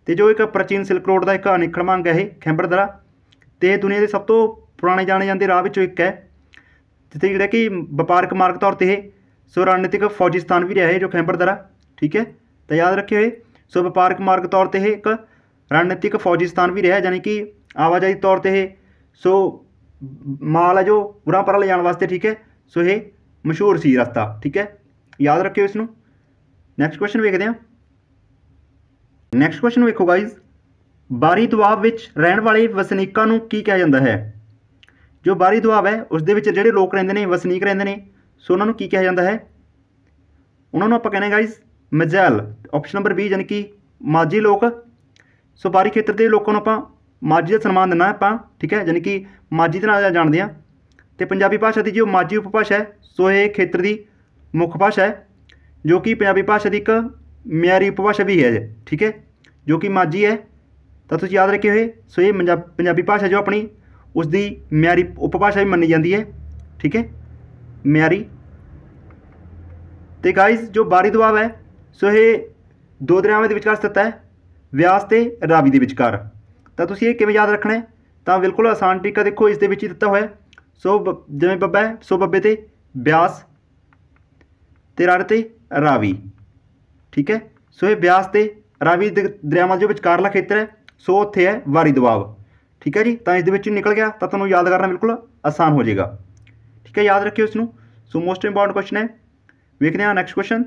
ਤੇ ਜੋ ਇੱਕ ਪ੍ਰਾਚੀਨ ਸਿਲਕ ਰੋਡ ਦਾ ਇੱਕ ਅਨਿਖੜ ਮੰਗ ਹੈ ਇਹ ਖੈਂਬਰਦਰਾ ਤੇ ਦੁਨੀਆ ਦੇ ਸਭ ਤੋਂ ਪੁਰਾਣੇ ਜਾਣੇ ਜਾਂਦੇ ਰਾਹ ਵਿੱਚੋਂ ਇੱਕ ਹੈ ਜਿੱਥੇ ਜਿਹੜਾ ਕਿ ਵਪਾਰਕ ਮਾਰਗ ਤੌਰ ਤੇ ਇਹ ਸੋ ਰਣਨੀਤਿਕ ਫੌਜੀ ਸਥਾਨ ਵੀ ਰਿਹਾ ਹੈ ਜੋ ਖੈਂਬਰਦਰਾ ਠੀਕ ਹੈ ਤਾਂ ਯਾਦ ਰੱਖਿਓ ਇਹ ਸੋ ਵਪਾਰਕ ਮਾਰਗ ਤੌਰ ਤੇ ਇਹ ਇੱਕ ਰਣਨੀਤਿਕ ਫੌਜੀ ਸਥਾਨ ਵੀ ਰਿਹਾ ਯਾਨੀ ਕਿ ਆਵਾਜਾਈ ਦੇ ਤੌਰ ਤੇ ਇਹ ਸੋ ਮਾਲ ਹੈ ਜੋ ਉਰਾਂ ਲੈ ਲਿਜਾਣ ਵਾਸਤੇ ਠੀਕ ਹੈ ਸੋ ਇਹ ਮਸ਼ਹੂਰ ਸੀ ਰਸਤਾ ਠੀਕ ਹੈ ਯਾਦ ਰੱਖਿਓ ਇਸ ਨੂੰ ਨੈਕਸਟ ਕੁਐਸਚਨ ਵੇਖਦੇ ਹਾਂ ਨੈਕਸਟ ਕੁਐਸਚਨ ਵੇਖੋ ਗਾਇਜ਼ ਬਾਰੀ ਦੁਆਬ ਵਿੱਚ ਰਹਿਣ ਵਾਲੇ ਵਸਨੀਕਾਂ ਨੂੰ ਕੀ ਕਿਹਾ ਜਾਂਦਾ ਹੈ ਜੋ ਬਾਰੀ ਦੁਆਬ ਹੈ ਉਸ ਦੇ ਵਿੱਚ ਜਿਹੜੇ ਲੋਕ ਰਹਿੰਦੇ ਨੇ ਵਸਨੀਕ ਰਹਿੰਦੇ ਨੇ ਸੋ ਉਹਨਾਂ ਨੂੰ ਕੀ ਕਿਹਾ ਜਾਂਦਾ ਹੈ ਉਹਨਾਂ ਨੂੰ ਆਪਾਂ ਕਹਿੰਦੇ ਗਾਇਜ਼ ਮਜਲ ਆਪਸ਼ਨ ਨੰਬਰ 20 ਯਾਨੀ ਕਿ ਮਾਜੀ ਲੋਕ ਸੋ ਖੇਤਰ ਦੇ ਲੋਕਾਂ ਨੂੰ ਆਪਾਂ ਮਾਝੀ ਦਾ ਸਨਮਾਨ ਦਿੰਨਾ ਆਪਾਂ ਠੀਕ ਹੈ ਯਾਨੀ ਕਿ ਮਾਝੀ ਦੇ ਨਾਲ ਜਾਣਦੇ ਆ ਤੇ ਪੰਜਾਬੀ ਭਾਸ਼ਾ ਦੀ ਜੋ ਮਾਝੀ ਉਪਭਾਸ਼ਾ ਹੈ ਸੋ ਇਹ ਖੇਤਰ ਦੀ ਮੁੱਖ ਭਾਸ਼ਾ ਹੈ ਜੋ ਕਿ ਪੰਜਾਬੀ ਭਾਸ਼ਾ ਦੀ ਇੱਕ ਮਿਆਰੀ ਉਪਭਾਸ਼ਾ ਵੀ ਹੈ ਠੀਕ ਹੈ ਜੋ ਕਿ ਮਾਝੀ ਹੈ ਤਾਂ ਤੁਸੀਂ ਯਾਦ ਰੱਖਿਓ ਇਹ ਸੋ ਇਹ ਪੰਜਾਬੀ ਭਾਸ਼ਾ ਜੋ ਆਪਣੀ ਉਸ ਦੀ ਮਿਆਰੀ ਉਪਭਾਸ਼ਾ ਵੀ ਮੰਨੀ ਜਾਂਦੀ ਹੈ ਠੀਕ ਹੈ ਮਿਆਰੀ ਤੇ ਗਾਇਜ਼ ਜੋ ਬਾਰੀ ਦਬਾਅ ਹੈ ਸੋ ਇਹ ਦੋ ਦਰਿਆਵਾਂ ਦੇ ਵਿਚਕਾਰ ਸਥਿਤ ਹੈ ਵਿਆਸ ਤੇ ਰਾਵੀ ਦੇ ਵਿਚਕਾਰ ਤਾਂ ਤੁਸੀਂ ਇਹ ਕਿਵੇਂ ਯਾਦ ਰੱਖਣਾ ਤਾਂ ਬਿਲਕੁਲ ਆਸਾਨ ਤਰੀਕਾ ਦੇਖੋ ਇਸ ਦੇ ਵਿੱਚ ਹੀ ਦਿੱਤਾ ਹੋਇਆ ਸੋ ਜਿਵੇਂ ਬੱਬਾ ਸੋ ਬੱਬੇ ਤੇ ਵਿਆਸ ਤੇ ਰੜ ਤੇ ਰਾਵੀ ਠੀਕ ਹੈ ਸੋ ਇਹ ਵਿਆਸ ਤੇ ਰਾਵੀ ਦਰਿਆਵਾਂ ਦੇ ਵਿਚਕਾਰਲਾ ਖੇਤਰ ਹੈ ਸੋ ਉੱਥੇ ਹੈ ਵਾਰੀ ਦਬਾਅ ਠੀਕ ਹੈ ਜੀ ਤਾਂ ਇਸ ਦੇ ਵਿੱਚ ਨਿਕਲ ਗਿਆ ਤਾਂ ਤੁਹਾਨੂੰ ਯਾਦ ਕਰਨਾ ਬਿਲਕੁਲ ਆਸਾਨ ਹੋ ਜਾਏਗਾ ਠੀਕ ਹੈ ਯਾਦ ਰੱਖਿਓ ਇਸ ਨੂੰ ਸੋ ਮੋਸਟ ਇੰਪੋਰਟੈਂਟ ਕੁਐਸਚਨ ਹੈ ਵੇਖਦੇ ਹਾਂ ਨੈਕਸਟ ਕੁਐਸਚਨ